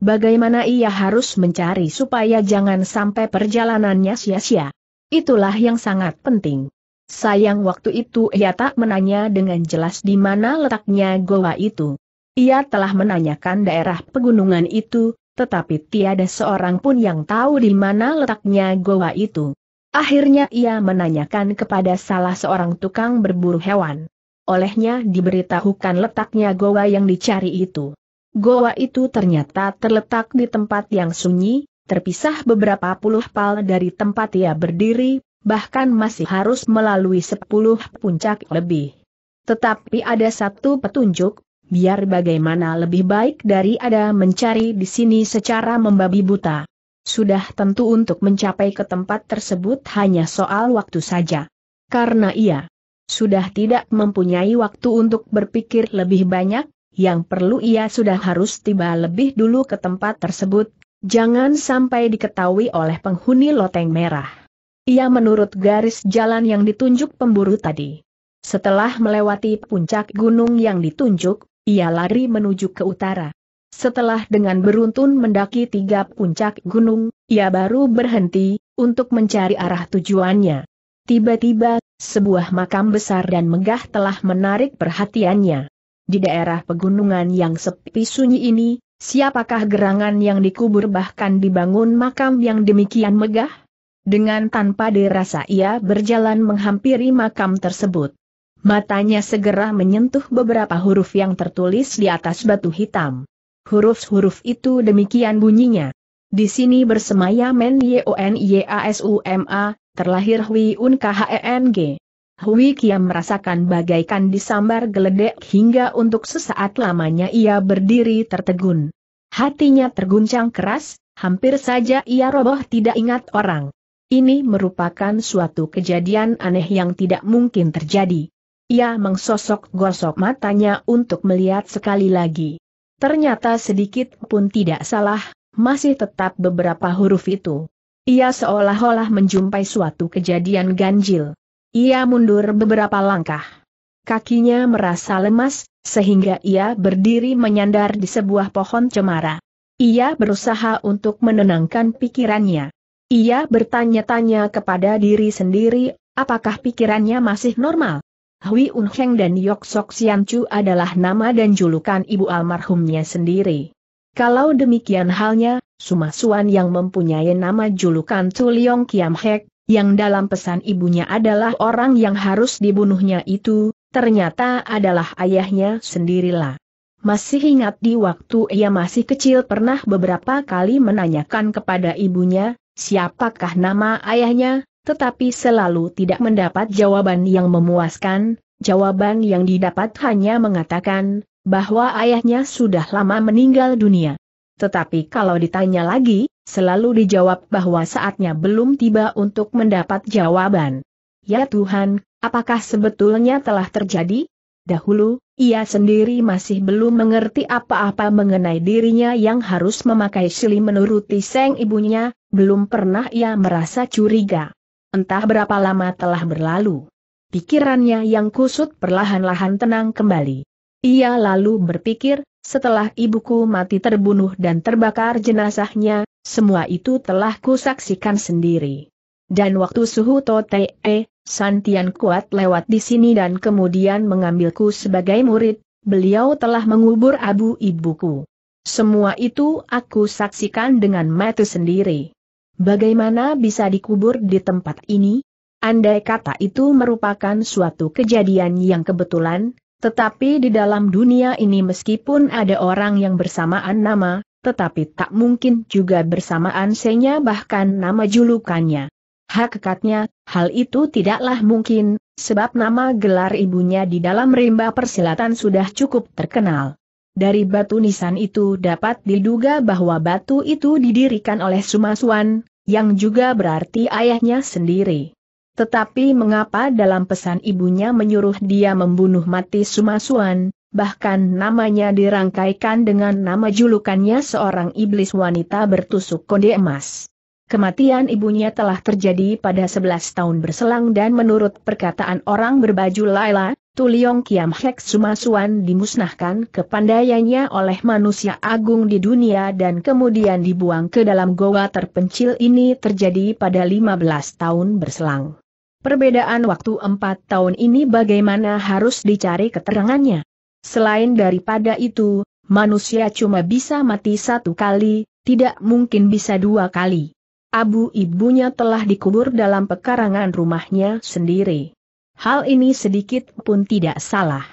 Bagaimana ia harus mencari supaya jangan sampai perjalanannya sia-sia. Itulah yang sangat penting. Sayang waktu itu ia tak menanya dengan jelas di mana letaknya goa itu. Ia telah menanyakan daerah pegunungan itu, tetapi tiada seorang pun yang tahu di mana letaknya goa itu. Akhirnya ia menanyakan kepada salah seorang tukang berburu hewan. Olehnya diberitahukan letaknya goa yang dicari itu. Goa itu ternyata terletak di tempat yang sunyi, terpisah beberapa puluh pal dari tempat ia berdiri, bahkan masih harus melalui sepuluh puncak lebih. Tetapi ada satu petunjuk, biar bagaimana lebih baik dari ada mencari di sini secara membabi buta. Sudah tentu untuk mencapai ke tempat tersebut hanya soal waktu saja. Karena ia sudah tidak mempunyai waktu untuk berpikir lebih banyak, yang perlu ia sudah harus tiba lebih dulu ke tempat tersebut, jangan sampai diketahui oleh penghuni loteng merah. Ia menurut garis jalan yang ditunjuk pemburu tadi. Setelah melewati puncak gunung yang ditunjuk, ia lari menuju ke utara. Setelah dengan beruntun mendaki tiga puncak gunung, ia baru berhenti, untuk mencari arah tujuannya. Tiba-tiba, sebuah makam besar dan megah telah menarik perhatiannya. Di daerah pegunungan yang sepi sunyi ini, siapakah gerangan yang dikubur bahkan dibangun makam yang demikian megah? Dengan tanpa dirasa ia berjalan menghampiri makam tersebut. Matanya segera menyentuh beberapa huruf yang tertulis di atas batu hitam. Huruf-huruf itu demikian bunyinya. Di sini bersemayam bersemaya Men M A, terlahir Hui Un Kheng. Hui Kiam merasakan bagaikan disambar geledek hingga untuk sesaat lamanya ia berdiri tertegun. Hatinya terguncang keras, hampir saja ia roboh tidak ingat orang. Ini merupakan suatu kejadian aneh yang tidak mungkin terjadi. Ia mengsosok gosok matanya untuk melihat sekali lagi. Ternyata sedikit pun tidak salah, masih tetap beberapa huruf itu. Ia seolah-olah menjumpai suatu kejadian ganjil. Ia mundur beberapa langkah. Kakinya merasa lemas, sehingga ia berdiri menyandar di sebuah pohon cemara. Ia berusaha untuk menenangkan pikirannya. Ia bertanya-tanya kepada diri sendiri, apakah pikirannya masih normal? Hui Unheng dan Yok Sok Sian Chu adalah nama dan julukan ibu almarhumnya sendiri. Kalau demikian halnya, Suan yang mempunyai nama julukan Tuliong Kiam Hek, yang dalam pesan ibunya adalah orang yang harus dibunuhnya itu, ternyata adalah ayahnya sendirilah. Masih ingat di waktu ia masih kecil pernah beberapa kali menanyakan kepada ibunya, siapakah nama ayahnya, tetapi selalu tidak mendapat jawaban yang memuaskan, jawaban yang didapat hanya mengatakan, bahwa ayahnya sudah lama meninggal dunia. Tetapi kalau ditanya lagi, selalu dijawab bahwa saatnya belum tiba untuk mendapat jawaban. Ya Tuhan, apakah sebetulnya telah terjadi? Dahulu, ia sendiri masih belum mengerti apa-apa mengenai dirinya yang harus memakai sili menuruti seng ibunya, belum pernah ia merasa curiga. Entah berapa lama telah berlalu. Pikirannya yang kusut perlahan-lahan tenang kembali. Ia lalu berpikir, setelah ibuku mati terbunuh dan terbakar jenazahnya, semua itu telah kusaksikan sendiri. Dan waktu suhu Tote, Santian kuat lewat di sini dan kemudian mengambilku sebagai murid, beliau telah mengubur abu ibuku. Semua itu aku saksikan dengan mata sendiri. Bagaimana bisa dikubur di tempat ini? Andai kata itu merupakan suatu kejadian yang kebetulan, tetapi di dalam dunia ini meskipun ada orang yang bersamaan nama, tetapi tak mungkin juga bersamaan senya bahkan nama julukannya. Hakikatnya, hal itu tidaklah mungkin, sebab nama gelar ibunya di dalam rimba persilatan sudah cukup terkenal. Dari batu nisan itu dapat diduga bahwa batu itu didirikan oleh Sumasuan, yang juga berarti ayahnya sendiri. Tetapi mengapa dalam pesan ibunya menyuruh dia membunuh mati Sumasuan, bahkan namanya dirangkaikan dengan nama julukannya seorang iblis wanita bertusuk kode emas. Kematian ibunya telah terjadi pada 11 tahun berselang dan menurut perkataan orang berbaju Laila, Tuliong Kiam Hek Sumasuan dimusnahkan kepandaiannya oleh manusia agung di dunia dan kemudian dibuang ke dalam goa terpencil ini terjadi pada 15 tahun berselang. Perbedaan waktu 4 tahun ini bagaimana harus dicari keterangannya. Selain daripada itu, manusia cuma bisa mati satu kali, tidak mungkin bisa dua kali. Abu ibunya telah dikubur dalam pekarangan rumahnya sendiri. Hal ini sedikit pun tidak salah.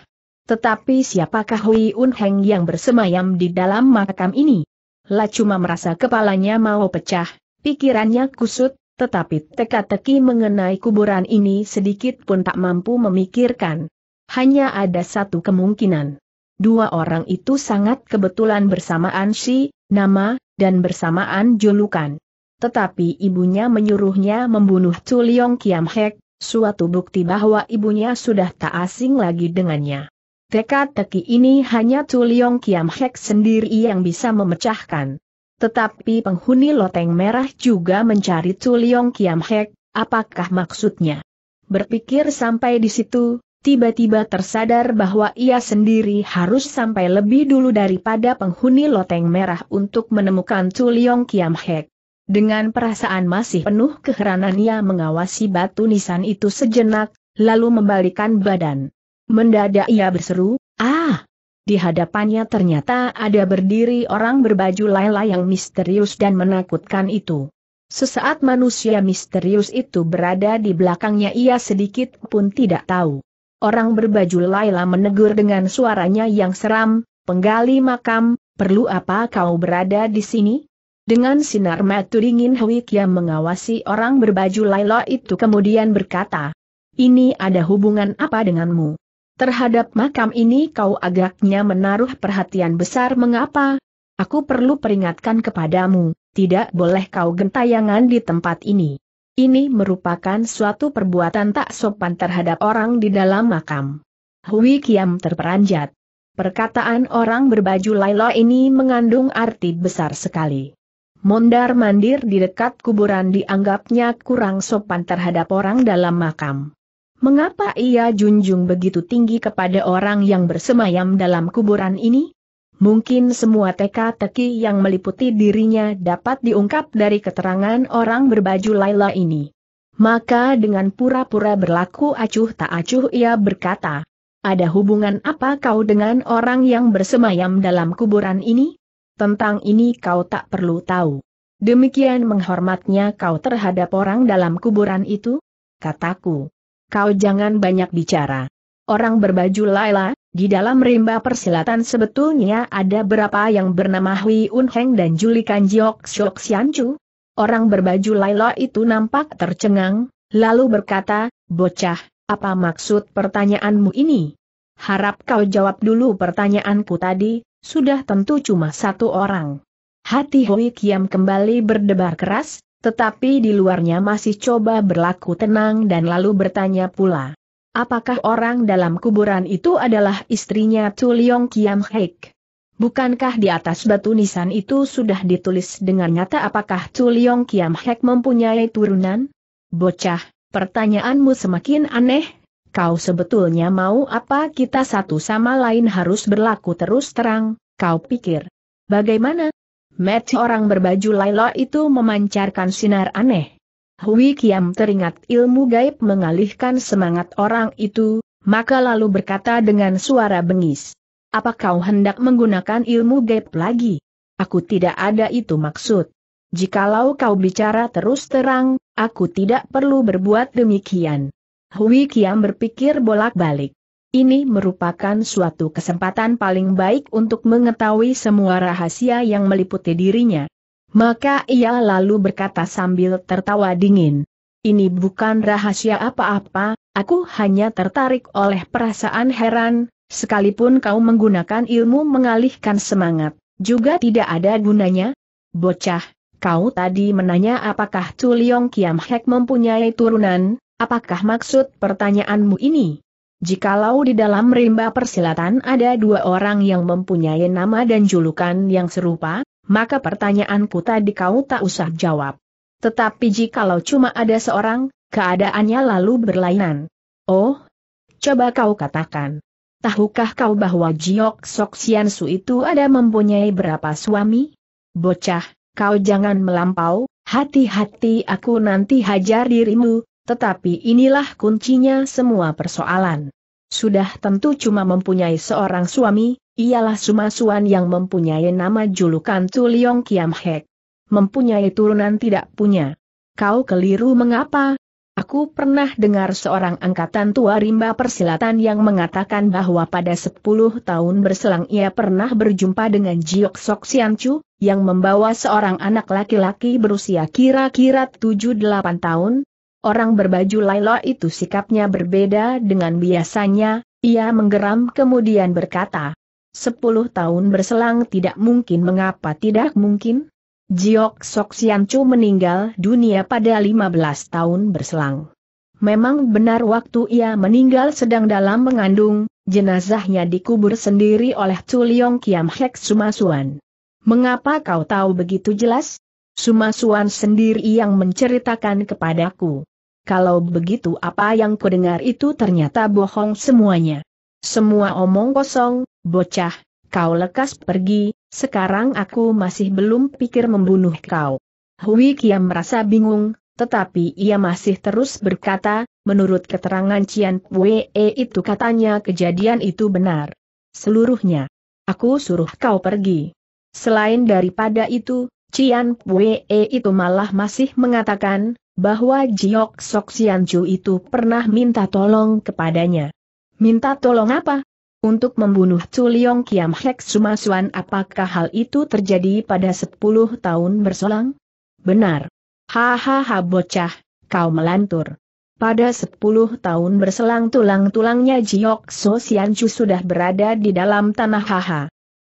Tetapi siapakah Hui Un Heng yang bersemayam di dalam makam ini? La cuma merasa kepalanya mau pecah, pikirannya kusut, tetapi teka-teki mengenai kuburan ini sedikit pun tak mampu memikirkan. Hanya ada satu kemungkinan. Dua orang itu sangat kebetulan bersamaan si, nama, dan bersamaan julukan. Tetapi ibunya menyuruhnya membunuh Chu Yong Kiam Hek, suatu bukti bahwa ibunya sudah tak asing lagi dengannya. Teka-teki ini hanya Tuliong Kiam Hek sendiri yang bisa memecahkan. Tetapi penghuni loteng merah juga mencari Tuliong Kiam Hek, apakah maksudnya? Berpikir sampai di situ, tiba-tiba tersadar bahwa ia sendiri harus sampai lebih dulu daripada penghuni loteng merah untuk menemukan Tuliong Kiam Hek. Dengan perasaan masih penuh keheranan ia mengawasi batu nisan itu sejenak, lalu membalikan badan. Mendadak ia berseru, ah! Di hadapannya ternyata ada berdiri orang berbaju laila yang misterius dan menakutkan itu. Sesaat manusia misterius itu berada di belakangnya ia sedikit pun tidak tahu. Orang berbaju laila menegur dengan suaranya yang seram, penggali makam, perlu apa kau berada di sini? Dengan sinar mata dingin Hui Kiam mengawasi orang berbaju Laila itu kemudian berkata, Ini ada hubungan apa denganmu? Terhadap makam ini kau agaknya menaruh perhatian besar mengapa? Aku perlu peringatkan kepadamu, tidak boleh kau gentayangan di tempat ini. Ini merupakan suatu perbuatan tak sopan terhadap orang di dalam makam. Hui Kiam terperanjat. Perkataan orang berbaju Laila ini mengandung arti besar sekali mondar-mandir di dekat kuburan dianggapnya kurang sopan terhadap orang dalam makam. Mengapa ia junjung begitu tinggi kepada orang yang bersemayam dalam kuburan ini? Mungkin semua teka-teki yang meliputi dirinya dapat diungkap dari keterangan orang berbaju Laila ini. Maka dengan pura-pura berlaku acuh tak acuh ia berkata, ada hubungan apa kau dengan orang yang bersemayam dalam kuburan ini? tentang ini kau tak perlu tahu. Demikian menghormatnya kau terhadap orang dalam kuburan itu? Kataku. Kau jangan banyak bicara. Orang berbaju Laila, di dalam rimba persilatan sebetulnya ada berapa yang bernama Hui Unheng dan Julikan Jiok Shok Xianchu? Orang berbaju Laila itu nampak tercengang, lalu berkata, Bocah, apa maksud pertanyaanmu ini? Harap kau jawab dulu pertanyaanku tadi, sudah tentu cuma satu orang. Hati Hui Kiam kembali berdebar keras, tetapi di luarnya masih coba berlaku tenang dan lalu bertanya pula. Apakah orang dalam kuburan itu adalah istrinya Tuliong Kiam Hek? Bukankah di atas batu nisan itu sudah ditulis dengan nyata apakah Tuliong Kiam Hek mempunyai turunan? Bocah, pertanyaanmu semakin aneh, kau sebetulnya mau apa kita satu sama lain harus berlaku terus terang, kau pikir. Bagaimana? Met orang berbaju Laila itu memancarkan sinar aneh. Hui Kiam teringat ilmu gaib mengalihkan semangat orang itu, maka lalu berkata dengan suara bengis. Apa kau hendak menggunakan ilmu gaib lagi? Aku tidak ada itu maksud. Jikalau kau bicara terus terang, aku tidak perlu berbuat demikian. Hui Kiam berpikir bolak-balik. Ini merupakan suatu kesempatan paling baik untuk mengetahui semua rahasia yang meliputi dirinya. Maka ia lalu berkata sambil tertawa dingin. Ini bukan rahasia apa-apa, aku hanya tertarik oleh perasaan heran, sekalipun kau menggunakan ilmu mengalihkan semangat, juga tidak ada gunanya. Bocah, kau tadi menanya apakah Chuliong Kiam Hek mempunyai turunan, Apakah maksud pertanyaanmu ini? Jikalau di dalam rimba persilatan ada dua orang yang mempunyai nama dan julukan yang serupa, maka pertanyaanku tadi kau tak usah jawab. Tetapi jikalau cuma ada seorang, keadaannya lalu berlainan. Oh, coba kau katakan. Tahukah kau bahwa Jiok Sok Sian Su itu ada mempunyai berapa suami? Bocah, kau jangan melampau, hati-hati aku nanti hajar dirimu, tetapi inilah kuncinya semua persoalan. Sudah tentu cuma mempunyai seorang suami, ialah Sumasuan yang mempunyai nama julukan Tuliong Kiam Hek. Mempunyai turunan tidak punya. Kau keliru mengapa? Aku pernah dengar seorang angkatan tua rimba persilatan yang mengatakan bahwa pada 10 tahun berselang ia pernah berjumpa dengan Jiok Sok Siancu, yang membawa seorang anak laki-laki berusia kira-kira 7-8 tahun, Orang berbaju Laila itu sikapnya berbeda dengan biasanya, ia menggeram kemudian berkata. Sepuluh tahun berselang tidak mungkin mengapa tidak mungkin? Jiok Sok Chu meninggal dunia pada 15 tahun berselang. Memang benar waktu ia meninggal sedang dalam mengandung, jenazahnya dikubur sendiri oleh Chuliong Kiam Hek Sumasuan. Mengapa kau tahu begitu jelas? Sumasuan sendiri yang menceritakan kepadaku kalau begitu apa yang kudengar itu ternyata bohong semuanya. Semua omong kosong, bocah, kau lekas pergi, sekarang aku masih belum pikir membunuh kau. Hui Kiam merasa bingung, tetapi ia masih terus berkata, menurut keterangan Cian Wee itu katanya kejadian itu benar. Seluruhnya. Aku suruh kau pergi. Selain daripada itu, Cian Wee itu malah masih mengatakan, bahwa Jiok Sok Sianju itu pernah minta tolong kepadanya. Minta tolong apa? Untuk membunuh Liong Kiam Hek Sumasuan apakah hal itu terjadi pada 10 tahun berselang? Benar. Hahaha bocah, kau melantur. Pada 10 tahun berselang tulang-tulangnya Jiok So Sianju sudah berada di dalam tanah haha.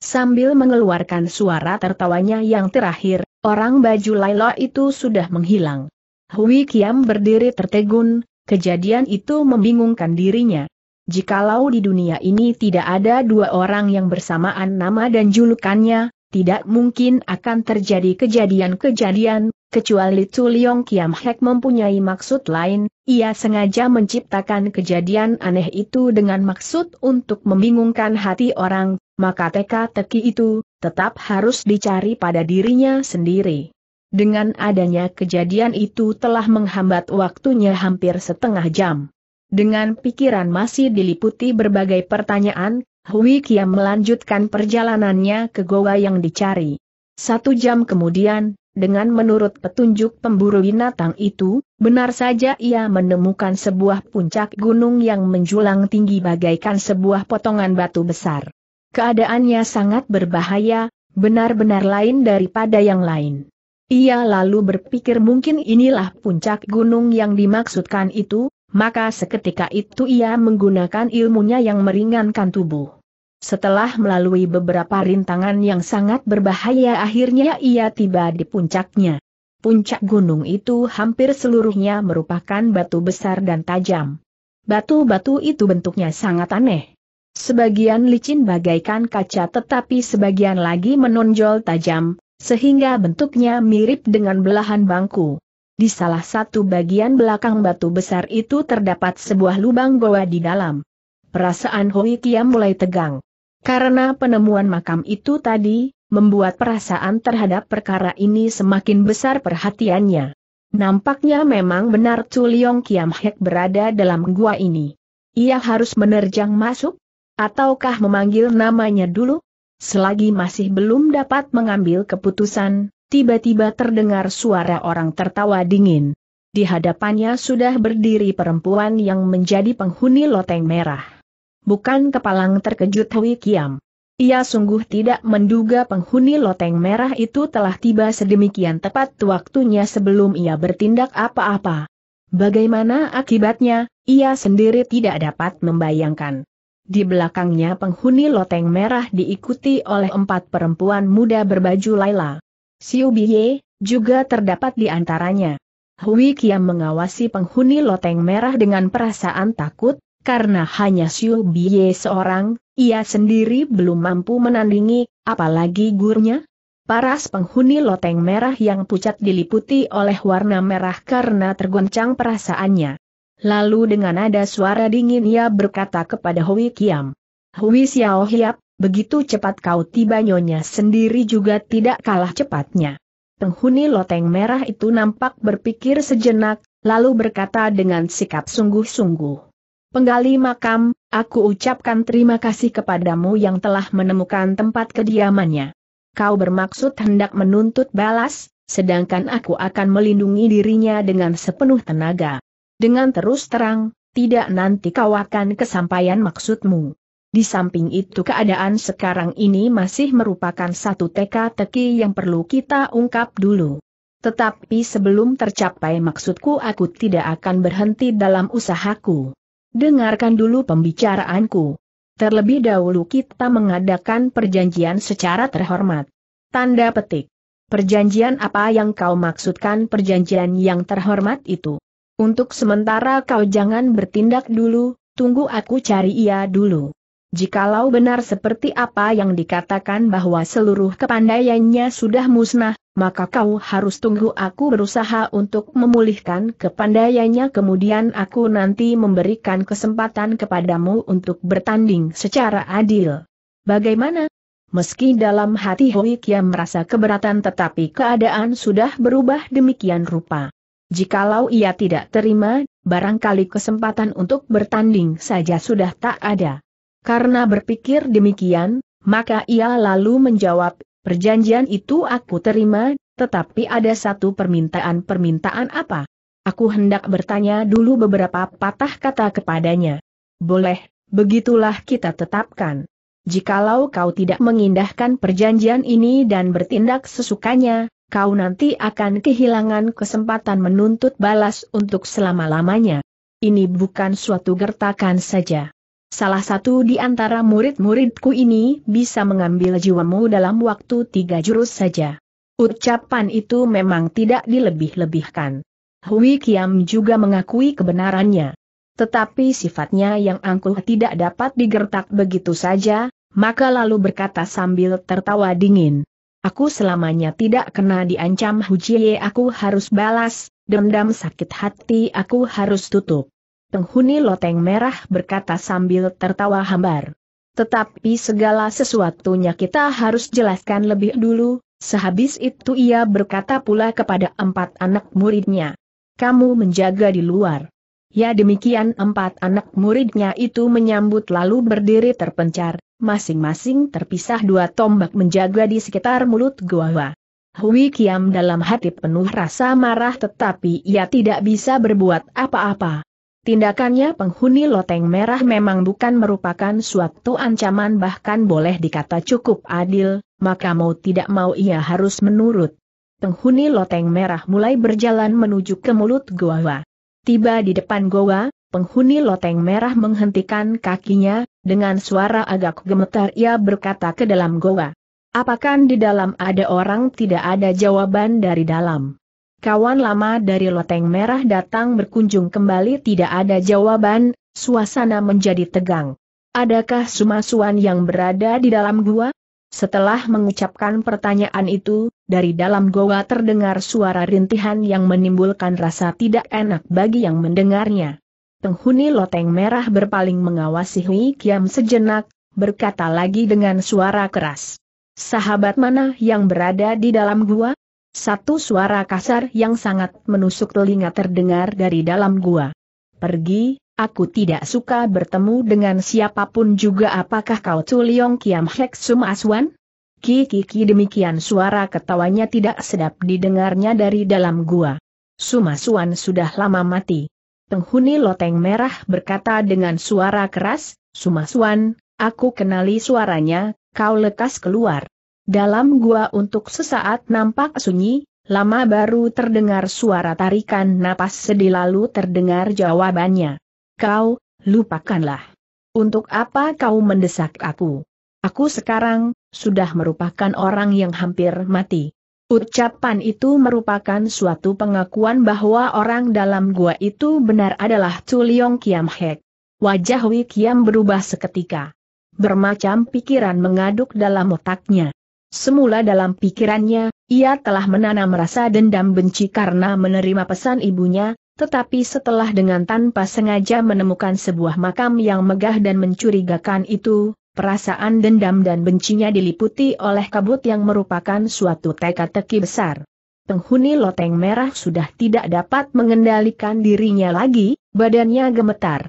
Sambil mengeluarkan suara tertawanya yang terakhir, orang baju Laila itu sudah menghilang. Hui Kiam berdiri tertegun, kejadian itu membingungkan dirinya. Jikalau di dunia ini tidak ada dua orang yang bersamaan nama dan julukannya, tidak mungkin akan terjadi kejadian-kejadian, kecuali Tuliong Kiam Hek mempunyai maksud lain, ia sengaja menciptakan kejadian aneh itu dengan maksud untuk membingungkan hati orang, maka teka-teki itu, tetap harus dicari pada dirinya sendiri. Dengan adanya kejadian itu telah menghambat waktunya hampir setengah jam. Dengan pikiran masih diliputi berbagai pertanyaan, Hui Kiam melanjutkan perjalanannya ke goa yang dicari. Satu jam kemudian, dengan menurut petunjuk pemburu binatang itu, benar saja ia menemukan sebuah puncak gunung yang menjulang tinggi bagaikan sebuah potongan batu besar. Keadaannya sangat berbahaya, benar-benar lain daripada yang lain. Ia lalu berpikir mungkin inilah puncak gunung yang dimaksudkan itu, maka seketika itu ia menggunakan ilmunya yang meringankan tubuh. Setelah melalui beberapa rintangan yang sangat berbahaya akhirnya ia tiba di puncaknya. Puncak gunung itu hampir seluruhnya merupakan batu besar dan tajam. Batu-batu itu bentuknya sangat aneh. Sebagian licin bagaikan kaca tetapi sebagian lagi menonjol tajam, sehingga bentuknya mirip dengan belahan bangku. Di salah satu bagian belakang batu besar itu terdapat sebuah lubang goa di dalam. Perasaan Hui Kiam mulai tegang. Karena penemuan makam itu tadi, membuat perasaan terhadap perkara ini semakin besar perhatiannya. Nampaknya memang benar Culiong Kiam Hek berada dalam gua ini. Ia harus menerjang masuk? Ataukah memanggil namanya dulu? Selagi masih belum dapat mengambil keputusan, tiba-tiba terdengar suara orang tertawa dingin. Di hadapannya sudah berdiri perempuan yang menjadi penghuni loteng merah. Bukan kepalang terkejut Hui Kiam. Ia sungguh tidak menduga penghuni loteng merah itu telah tiba sedemikian tepat waktunya sebelum ia bertindak apa-apa. Bagaimana akibatnya, ia sendiri tidak dapat membayangkan. Di belakangnya penghuni loteng merah diikuti oleh empat perempuan muda berbaju Laila. Siu Biye, juga terdapat di antaranya. Hui Kiam mengawasi penghuni loteng merah dengan perasaan takut, karena hanya Siu Biye seorang, ia sendiri belum mampu menandingi, apalagi gurunya. Paras penghuni loteng merah yang pucat diliputi oleh warna merah karena tergoncang perasaannya. Lalu dengan nada suara dingin ia berkata kepada Hui Kiam. Hui Xiao Hiap, begitu cepat kau tiba nyonya sendiri juga tidak kalah cepatnya. Penghuni loteng merah itu nampak berpikir sejenak, lalu berkata dengan sikap sungguh-sungguh. Penggali makam, aku ucapkan terima kasih kepadamu yang telah menemukan tempat kediamannya. Kau bermaksud hendak menuntut balas, sedangkan aku akan melindungi dirinya dengan sepenuh tenaga. Dengan terus terang, tidak nanti kau akan kesampaian maksudmu. Di samping itu keadaan sekarang ini masih merupakan satu teka-teki yang perlu kita ungkap dulu. Tetapi sebelum tercapai maksudku aku tidak akan berhenti dalam usahaku. Dengarkan dulu pembicaraanku. Terlebih dahulu kita mengadakan perjanjian secara terhormat. Tanda petik. Perjanjian apa yang kau maksudkan perjanjian yang terhormat itu? Untuk sementara kau jangan bertindak dulu, tunggu aku cari ia dulu. Jikalau benar seperti apa yang dikatakan bahwa seluruh kepandaiannya sudah musnah, maka kau harus tunggu aku berusaha untuk memulihkan kepandaiannya kemudian aku nanti memberikan kesempatan kepadamu untuk bertanding secara adil. Bagaimana? Meski dalam hati Hoi Kiam merasa keberatan tetapi keadaan sudah berubah demikian rupa. Jikalau ia tidak terima, barangkali kesempatan untuk bertanding saja sudah tak ada. Karena berpikir demikian, maka ia lalu menjawab, perjanjian itu aku terima, tetapi ada satu permintaan-permintaan apa? Aku hendak bertanya dulu beberapa patah kata kepadanya. Boleh, begitulah kita tetapkan. Jikalau kau tidak mengindahkan perjanjian ini dan bertindak sesukanya, kau nanti akan kehilangan kesempatan menuntut balas untuk selama-lamanya. Ini bukan suatu gertakan saja. Salah satu di antara murid-muridku ini bisa mengambil jiwamu dalam waktu tiga jurus saja. Ucapan itu memang tidak dilebih-lebihkan. Hui Kiam juga mengakui kebenarannya. Tetapi sifatnya yang angkuh tidak dapat digertak begitu saja, maka lalu berkata sambil tertawa dingin. Aku selamanya tidak kena diancam Hujie, aku harus balas, dendam sakit hati aku harus tutup. Penghuni loteng merah berkata sambil tertawa hambar. Tetapi segala sesuatunya kita harus jelaskan lebih dulu, sehabis itu ia berkata pula kepada empat anak muridnya. Kamu menjaga di luar. Ya demikian empat anak muridnya itu menyambut lalu berdiri terpencar, masing-masing terpisah dua tombak menjaga di sekitar mulut gua. Hui Kiam dalam hati penuh rasa marah tetapi ia tidak bisa berbuat apa-apa. Tindakannya penghuni loteng merah memang bukan merupakan suatu ancaman bahkan boleh dikata cukup adil, maka mau tidak mau ia harus menurut. Penghuni loteng merah mulai berjalan menuju ke mulut gua. Tiba di depan goa, penghuni loteng merah menghentikan kakinya, dengan suara agak gemetar ia berkata ke dalam goa. apakah di dalam ada orang tidak ada jawaban dari dalam. Kawan lama dari loteng merah datang berkunjung kembali tidak ada jawaban, suasana menjadi tegang. Adakah sumasuan yang berada di dalam gua? Setelah mengucapkan pertanyaan itu, dari dalam goa terdengar suara rintihan yang menimbulkan rasa tidak enak bagi yang mendengarnya. Penghuni loteng merah berpaling mengawasi Hui Kiam sejenak, berkata lagi dengan suara keras. Sahabat mana yang berada di dalam gua? Satu suara kasar yang sangat menusuk telinga terdengar dari dalam gua. Pergi, Aku tidak suka bertemu dengan siapapun juga apakah kau Tuliong Kiam Hek Sum Aswan? Kiki -ki demikian suara ketawanya tidak sedap didengarnya dari dalam gua. Sumasuan sudah lama mati. Penghuni loteng merah berkata dengan suara keras, Sumasuan, aku kenali suaranya, kau lekas keluar. Dalam gua untuk sesaat nampak sunyi, lama baru terdengar suara tarikan napas sedih lalu terdengar jawabannya. Kau, lupakanlah. Untuk apa kau mendesak aku? Aku sekarang, sudah merupakan orang yang hampir mati. Ucapan itu merupakan suatu pengakuan bahwa orang dalam gua itu benar adalah Tuliong Kiam Hek. Wajah Wei Kiam berubah seketika. Bermacam pikiran mengaduk dalam otaknya. Semula dalam pikirannya, ia telah menanam rasa dendam benci karena menerima pesan ibunya, tetapi setelah dengan tanpa sengaja menemukan sebuah makam yang megah dan mencurigakan itu, perasaan dendam dan bencinya diliputi oleh kabut yang merupakan suatu teka-teki besar. Penghuni loteng merah sudah tidak dapat mengendalikan dirinya lagi, badannya gemetar.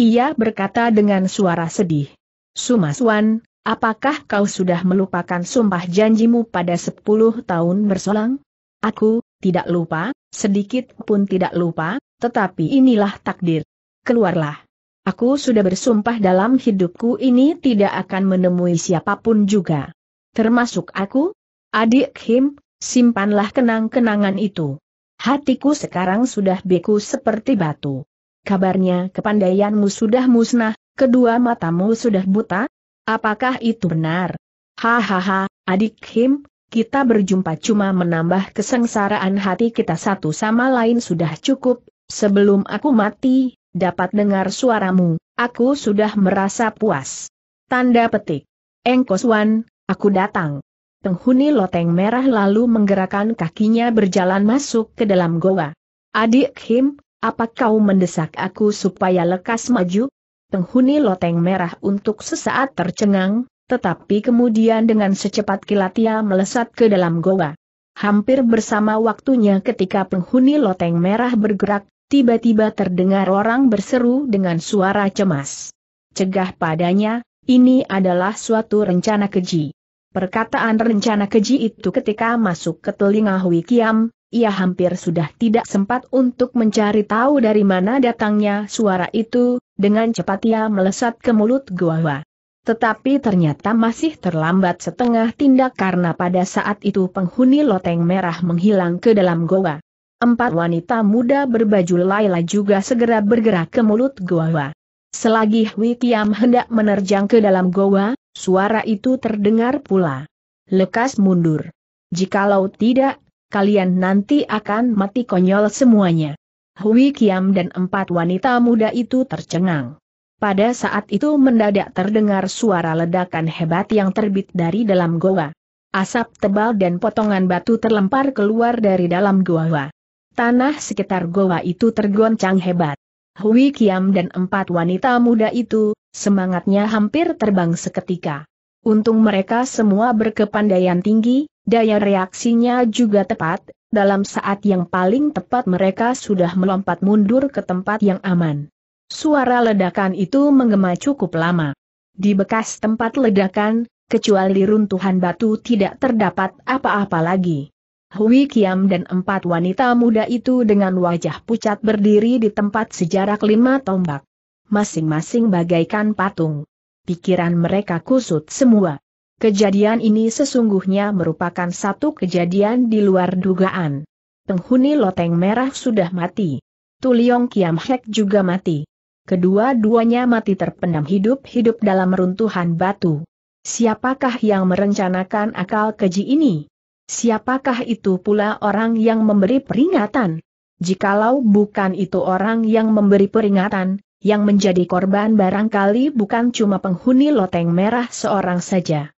Ia berkata dengan suara sedih. Sumaswan, apakah kau sudah melupakan sumpah janjimu pada sepuluh tahun berselang? Aku, tidak lupa, Sedikit pun tidak lupa, tetapi inilah takdir. Keluarlah. Aku sudah bersumpah dalam hidupku ini tidak akan menemui siapapun juga. Termasuk aku? Adik Kim. simpanlah kenang-kenangan itu. Hatiku sekarang sudah beku seperti batu. Kabarnya kepandaianmu sudah musnah, kedua matamu sudah buta? Apakah itu benar? Hahaha, adik Kim kita berjumpa cuma menambah kesengsaraan hati kita satu sama lain sudah cukup, sebelum aku mati, dapat dengar suaramu, aku sudah merasa puas. Tanda petik. Engkoswan, aku datang. Penghuni loteng merah lalu menggerakkan kakinya berjalan masuk ke dalam goa. Adik Kim, apa kau mendesak aku supaya lekas maju? Penghuni loteng merah untuk sesaat tercengang, tetapi kemudian dengan secepat kilat ia melesat ke dalam goa. Hampir bersama waktunya ketika penghuni loteng merah bergerak, tiba-tiba terdengar orang berseru dengan suara cemas. Cegah padanya, ini adalah suatu rencana keji. Perkataan rencana keji itu ketika masuk ke telinga Hui Kiam, ia hampir sudah tidak sempat untuk mencari tahu dari mana datangnya suara itu, dengan cepat ia melesat ke mulut goa. Tetapi ternyata masih terlambat setengah tindak karena pada saat itu penghuni loteng merah menghilang ke dalam goa. Empat wanita muda berbaju Laila juga segera bergerak ke mulut goa. Selagi Hui Tiam hendak menerjang ke dalam goa, suara itu terdengar pula. Lekas mundur. Jikalau tidak, kalian nanti akan mati konyol semuanya. Hui Kiam dan empat wanita muda itu tercengang. Pada saat itu mendadak terdengar suara ledakan hebat yang terbit dari dalam goa. Asap tebal dan potongan batu terlempar keluar dari dalam goa. Tanah sekitar goa itu tergoncang hebat. Hui Kiam dan empat wanita muda itu, semangatnya hampir terbang seketika. Untung mereka semua berkepandaian tinggi, daya reaksinya juga tepat, dalam saat yang paling tepat mereka sudah melompat mundur ke tempat yang aman. Suara ledakan itu menggema cukup lama. Di bekas tempat ledakan, kecuali runtuhan batu tidak terdapat apa-apa lagi. Hui Kiam dan empat wanita muda itu dengan wajah pucat berdiri di tempat sejarak lima tombak. Masing-masing bagaikan patung. Pikiran mereka kusut semua. Kejadian ini sesungguhnya merupakan satu kejadian di luar dugaan. Penghuni loteng merah sudah mati. Tuliong Kiam Hek juga mati kedua-duanya mati terpendam hidup-hidup dalam runtuhan batu. Siapakah yang merencanakan akal keji ini? Siapakah itu pula orang yang memberi peringatan? Jikalau bukan itu orang yang memberi peringatan, yang menjadi korban barangkali bukan cuma penghuni loteng merah seorang saja.